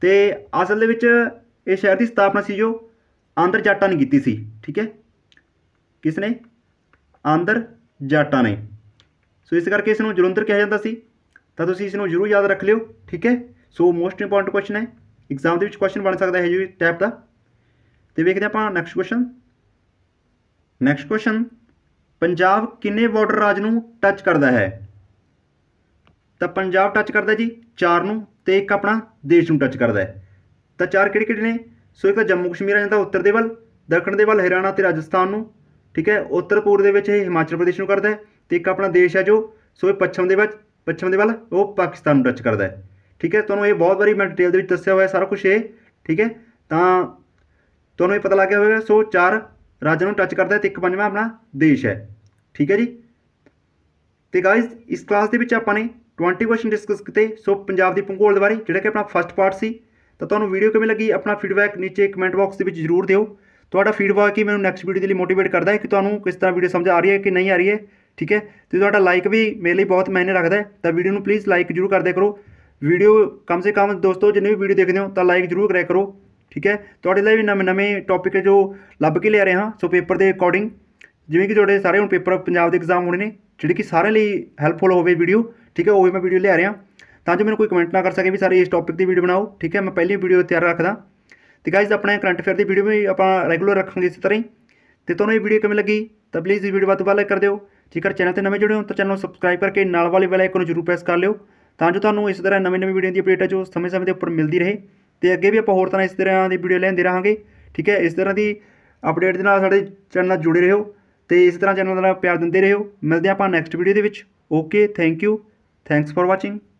ਤੇ ਅਸਲ ਦੇ ਵਿੱਚ ਇਹ ਸ਼ਹਿਰ ਦੀ ਸਥਾਪਨਾ ਸੀ ਜੋ ਅੰਦਰ ਜੱਟਾਂ ਨੇ ਕੀਤੀ ਸੀ ਠੀਕ ਹੈ ਕਿਸ ਨੇ ਅੰਦਰ ਜੱਟਾਂ ਨੇ ਸੋ ਇਸ ਕਰਕੇ ਇਸ ਨੂੰ ਜਲੰਧਰ ਕਿਹਾ ਜਾਂਦਾ ਸੀ ਤਾਂ ਤੁਸੀਂ ਇਸ ਨੂੰ ਜ਼ਰੂਰ ਯਾਦ ਰੱਖ ਲਿਓ ਠੀਕ ਹੈ ਸੋ ਮੋਸਟ ਇੰਪੋਰਟੈਂਟ ਕੁਐਸਚਨ ਹੈ ਐਗਜ਼ਾਮ ਦੇ ਵਿੱਚ ਕੁਐਸਚਨ ਬਣ ਸਕਦਾ ਹੈ ਜੀ ਟਾਈਪ ਦਾ ਤੇ ਵੇਖਦੇ ਆਪਾਂ next question next question Punjab ਕਿੰਨੇ ਬਾਰਡਰ ਰਾਜ ਨੂੰ ਟੱਚ ਕਰਦਾ ਹੈ ਤਾਂ ਪੰਜਾਬ ਟੱਚ ਕਰਦਾ ਜੀ ਚਾਰ ਨੂੰ ਤੇ ਇੱਕ ਆਪਣਾ ਦੇਸ਼ ਨੂੰ ਟੱਚ ਕਰਦਾ ਹੈ ਤਾਂ ਚਾਰ ਕਿਹੜੇ ਕਿਹੜੇ ਨੇ ਸੋ ਇੱਕ ਤਾਂ ਜੰਮੂ ਕਸ਼ਮੀਰ ਆ ਜਾਂਦਾ ਉੱਤਰ ਦੇ ਵੱਲ ਦੱਖਣ ਦੇ ਵੱਲ ਹਰਿਆਣਾ ਤੇ ਰਾਜਸਥਾਨ ਨੂੰ ਠੀਕ ਹੈ ਉੱਤਰ ਪੂਰਬ ਦੇ ਵਿੱਚ ਇਹ ਹਿਮਾਚਲ ਪ੍ਰਦੇਸ਼ ਨੂੰ ਕਰਦਾ ਹੈ ਤੇ ਇੱਕ ਆਪਣਾ ਦੇਸ਼ ਹੈ ਜੋ ਸੋ ਇਹ ਪੱਛਮ ਦੇ ਵਿੱਚ ਪੱਛਮ ਦੇ ਵੱਲ ਉਹ ਪਾਕਿਸਤਾਨ ਨੂੰ ਟੱਚ ਕਰਦਾ ਹੈ ਠੀਕ ਹੈ ਤੁਹਾਨੂੰ ਇਹ ਬਹੁਤ ਵਾਰੀ ਮੈਂ ਡਿਟੇਲ ਦੇ ਵਿੱਚ ਦੱਸਿਆ ਹੋਇਆ ਸਾਰਾ ਕੁਝ ਇਹ ਠੀਕ ਹੈ ਤਾਂ ਤੁਹਾਨੂੰ ਇਹ ਪਤਾ ਲੱਗ ਗਿਆ ਹੋਵੇਗਾ ਸੋ ਚਾਰ ਰਾਜਾਂ ਨੂੰ ਟੱਚ ਕਰਦਾ ਹੈ ਤੇ ਇੱਕ ਪੰਜਵਾਂ ਆਪਣਾ ਦੇਸ਼ ਹੈ ਠੀਕ ਹੈ ਜੀ ਤੇ ਗਾਇਸ ਇਸ ਕਲਾਸ ਦੇ ਵਿੱਚ ਆਪਾਂ ਨੇ 20 ਕੁਐਸਚਨ ਡਿਸਕਸ ਕੀਤੇ ਸੋ ਪੰਜਾਬ ਦੀ ਭੂਗੋਲ ਦੇ ਬਾਰੇ ਜਿਹੜਾ ਕਿ ਆਪਣਾ ਫਸਟ ਪਾਰਟ ਸੀ ਤਾਂ ਤੁਹਾਨੂੰ ਵੀਡੀਓ ਕਿਵੇਂ ਲੱਗੀ ਆਪਣਾ ਫੀਡਬੈਕ ਨੀਚੇ ਕਮੈਂਟ ਬਾਕਸ ਦੇ ਵਿੱਚ ਜ਼ਰੂਰ ਦਿਓ ਤੁਹਾਡਾ ਫੀਡਬੈਕ ਹੀ ਮੈਨੂੰ ਨੈਕਸਟ ਵੀਡੀਓ ਦੇ ਲਈ ਮੋਟੀਵੇਟ ਕਰਦਾ ਹੈ ਕਿ ਤੁਹਾਨੂੰ ਕਿਸ ਤਰ੍ਹਾਂ ਵੀਡੀਓ ਸਮਝ ਆ ਰਹੀ ਹੈ ਕਿ ਨਹੀਂ ਆ ਰਹੀ ਹੈ ਠੀਕ ਹੈ ਤੇ ਤੁਹਾਡਾ ਲਾਈਕ ਵੀ ਮੇਰੇ ਲਈ ਬਹੁਤ ਮਾਇਨੇ ਰੱਖਦਾ ਹੈ ਤਾਂ ਵੀਡੀਓ ਨੂੰ ਪਲੀਜ਼ ਲਾਈਕ ਜ਼ਰੂਰ ਕਰਦੇ ਕਰੋ ਵੀਡੀਓ ਕਮ ਸੇ ਕਮ ਦੋਸਤੋ ਜਿੰਨੇ ਵੀ ਵੀਡੀਓ ਦੇਖਦੇ ਹੋ ਤਾਂ ਲਾਈਕ ਜ਼ਰੂਰ ਕਰਿਆ ਕਰੋ ਠੀਕ ਹੈ ਤੁਹਾਡੇ ਲਈ ਵੀ ਨਵੇਂ ਨਵੇਂ ਟੌਪਿਕ ਜੋ ਲੱਭ ਕੇ ਲਿਆ ਰਹੇ ਹਾਂ ਸੋ ਪੇਪਰ ਦੇ ਅਕੋਰਡਿੰਗ ਜਿਵੇਂ ਕਿ ਤੁਹਾਡੇ ਸਾਰੇ ਹੁਣ ਪੇਪਰ ਪੰਜਾਬ ਦੇ ਐਗਜ਼ਾਮ ਹੋਣੇ ਨੇ ਜਿਹੜੇ ਕਿ ਸਾਰੇ ਲਈ ਹੈਲਪਫੁਲ ਹੋਵੇ ਵੀਡੀਓ ਠੀਕ ਹੈ ਉਹ ਵੀ ਮੈਂ ਵੀਡੀਓ ਲਿਆ ਰਿਹਾ ਤਾਂ ਜੋ ਮੈਨੂੰ ਕੋਈ ਕਮੈਂਟ ਨਾ ਕਰ ਸਕੇ ਵੀ ਸਾਰੇ ਇਸ ਟੌਪਿਕ ਦੀ ਵੀਡੀਓ ਬਣਾਓ ਠੀਕ ਹੈ ਮੈਂ ਪਹਿਲੀ ਵੀਡੀਓ ਤਿਆਰ ਰੱਖਦਾ ਤੇ ਗਾਇਜ਼ ਆਪਣੇ ਕਰੰਟ ਅਫੇਅਰ ਦੀ ਵੀਡੀਓ ਵੀ ਆਪਾਂ ਰੈਗੂਲਰ ਰੱਖਾਂਗੇ ਇਸੇ ਤਰ੍ਹਾਂ ਹੀ ਤੇ ਤੁਹਾਨੂੰ ਇਹ ਵੀਡੀਓ ਕਿਵੇਂ ਲੱਗੀ ਤਾਂ ਪਲੀਜ਼ ਇਹ ਵੀਡੀਓ ਵੱਧ ਵੱਧ ਲਾਈਕ ਕਰ ਦਿਓ ਜੇਕਰ ਚੈਨਲ ਤੇ ਨਵੇਂ ਜੁੜੇ ਹੋ ਤਾਂ ਚੈਨਲ ਨੂੰ ਸਬਸਕ੍ਰਾਈਬ ਕਰਕੇ ਨਾਲ ਵਾਲੇ ਬੈਲ ਆਈਕਨ ਨੂੰ ਜ਼ਰੂਰ ਪ੍ਰੈਸ ਕਰ ਲਿਓ ਤਾਂ ਜੋ ਤੁਹਾਨੂੰ ਇਸੇ ਤਰ੍ਹਾਂ ਨਵੇਂ ਨਵੇਂ ਵੀਡੀਓ ਦੀ ਅਪਡੇਟ ਜੋ ਸਮੇਂ-ਸਮੇਂ ਦੇ ਉੱਪਰ ਮਿਲਦੀ ਰਹੇ ਤੇ ਅੱਗੇ ਵੀ ਆਪਾਂ ਹੋਰ ਤਰ੍ਹਾਂ ਇਸ ਤਰ੍ਹਾਂ ਦੀ ਵੀਡੀਓ ਲੈਂਦੇ ਰਹਾਂਗੇ ਠੀਕ ਹੈ ਇਸ ਤਰ੍ਹਾਂ ਦੀ ਅਪਡੇਟ ਦੇ ਨਾਲ ਸਾਡੇ ਚੈਨਲ ਨਾਲ ਜੁੜੇ ਰਹੋ ਤੇ ਇਸ ਤਰ੍ਹਾਂ ਚੈਨਲ ਨਾਲ ਪਿਆਰ ਦਿੰਦੇ ਰਹੋ ਮਿਲਦੇ ਆਪਾਂ ਨੈਕਸਟ ਵੀਡੀਓ ਦੇ ਵਿੱਚ okay thank you thanks for watching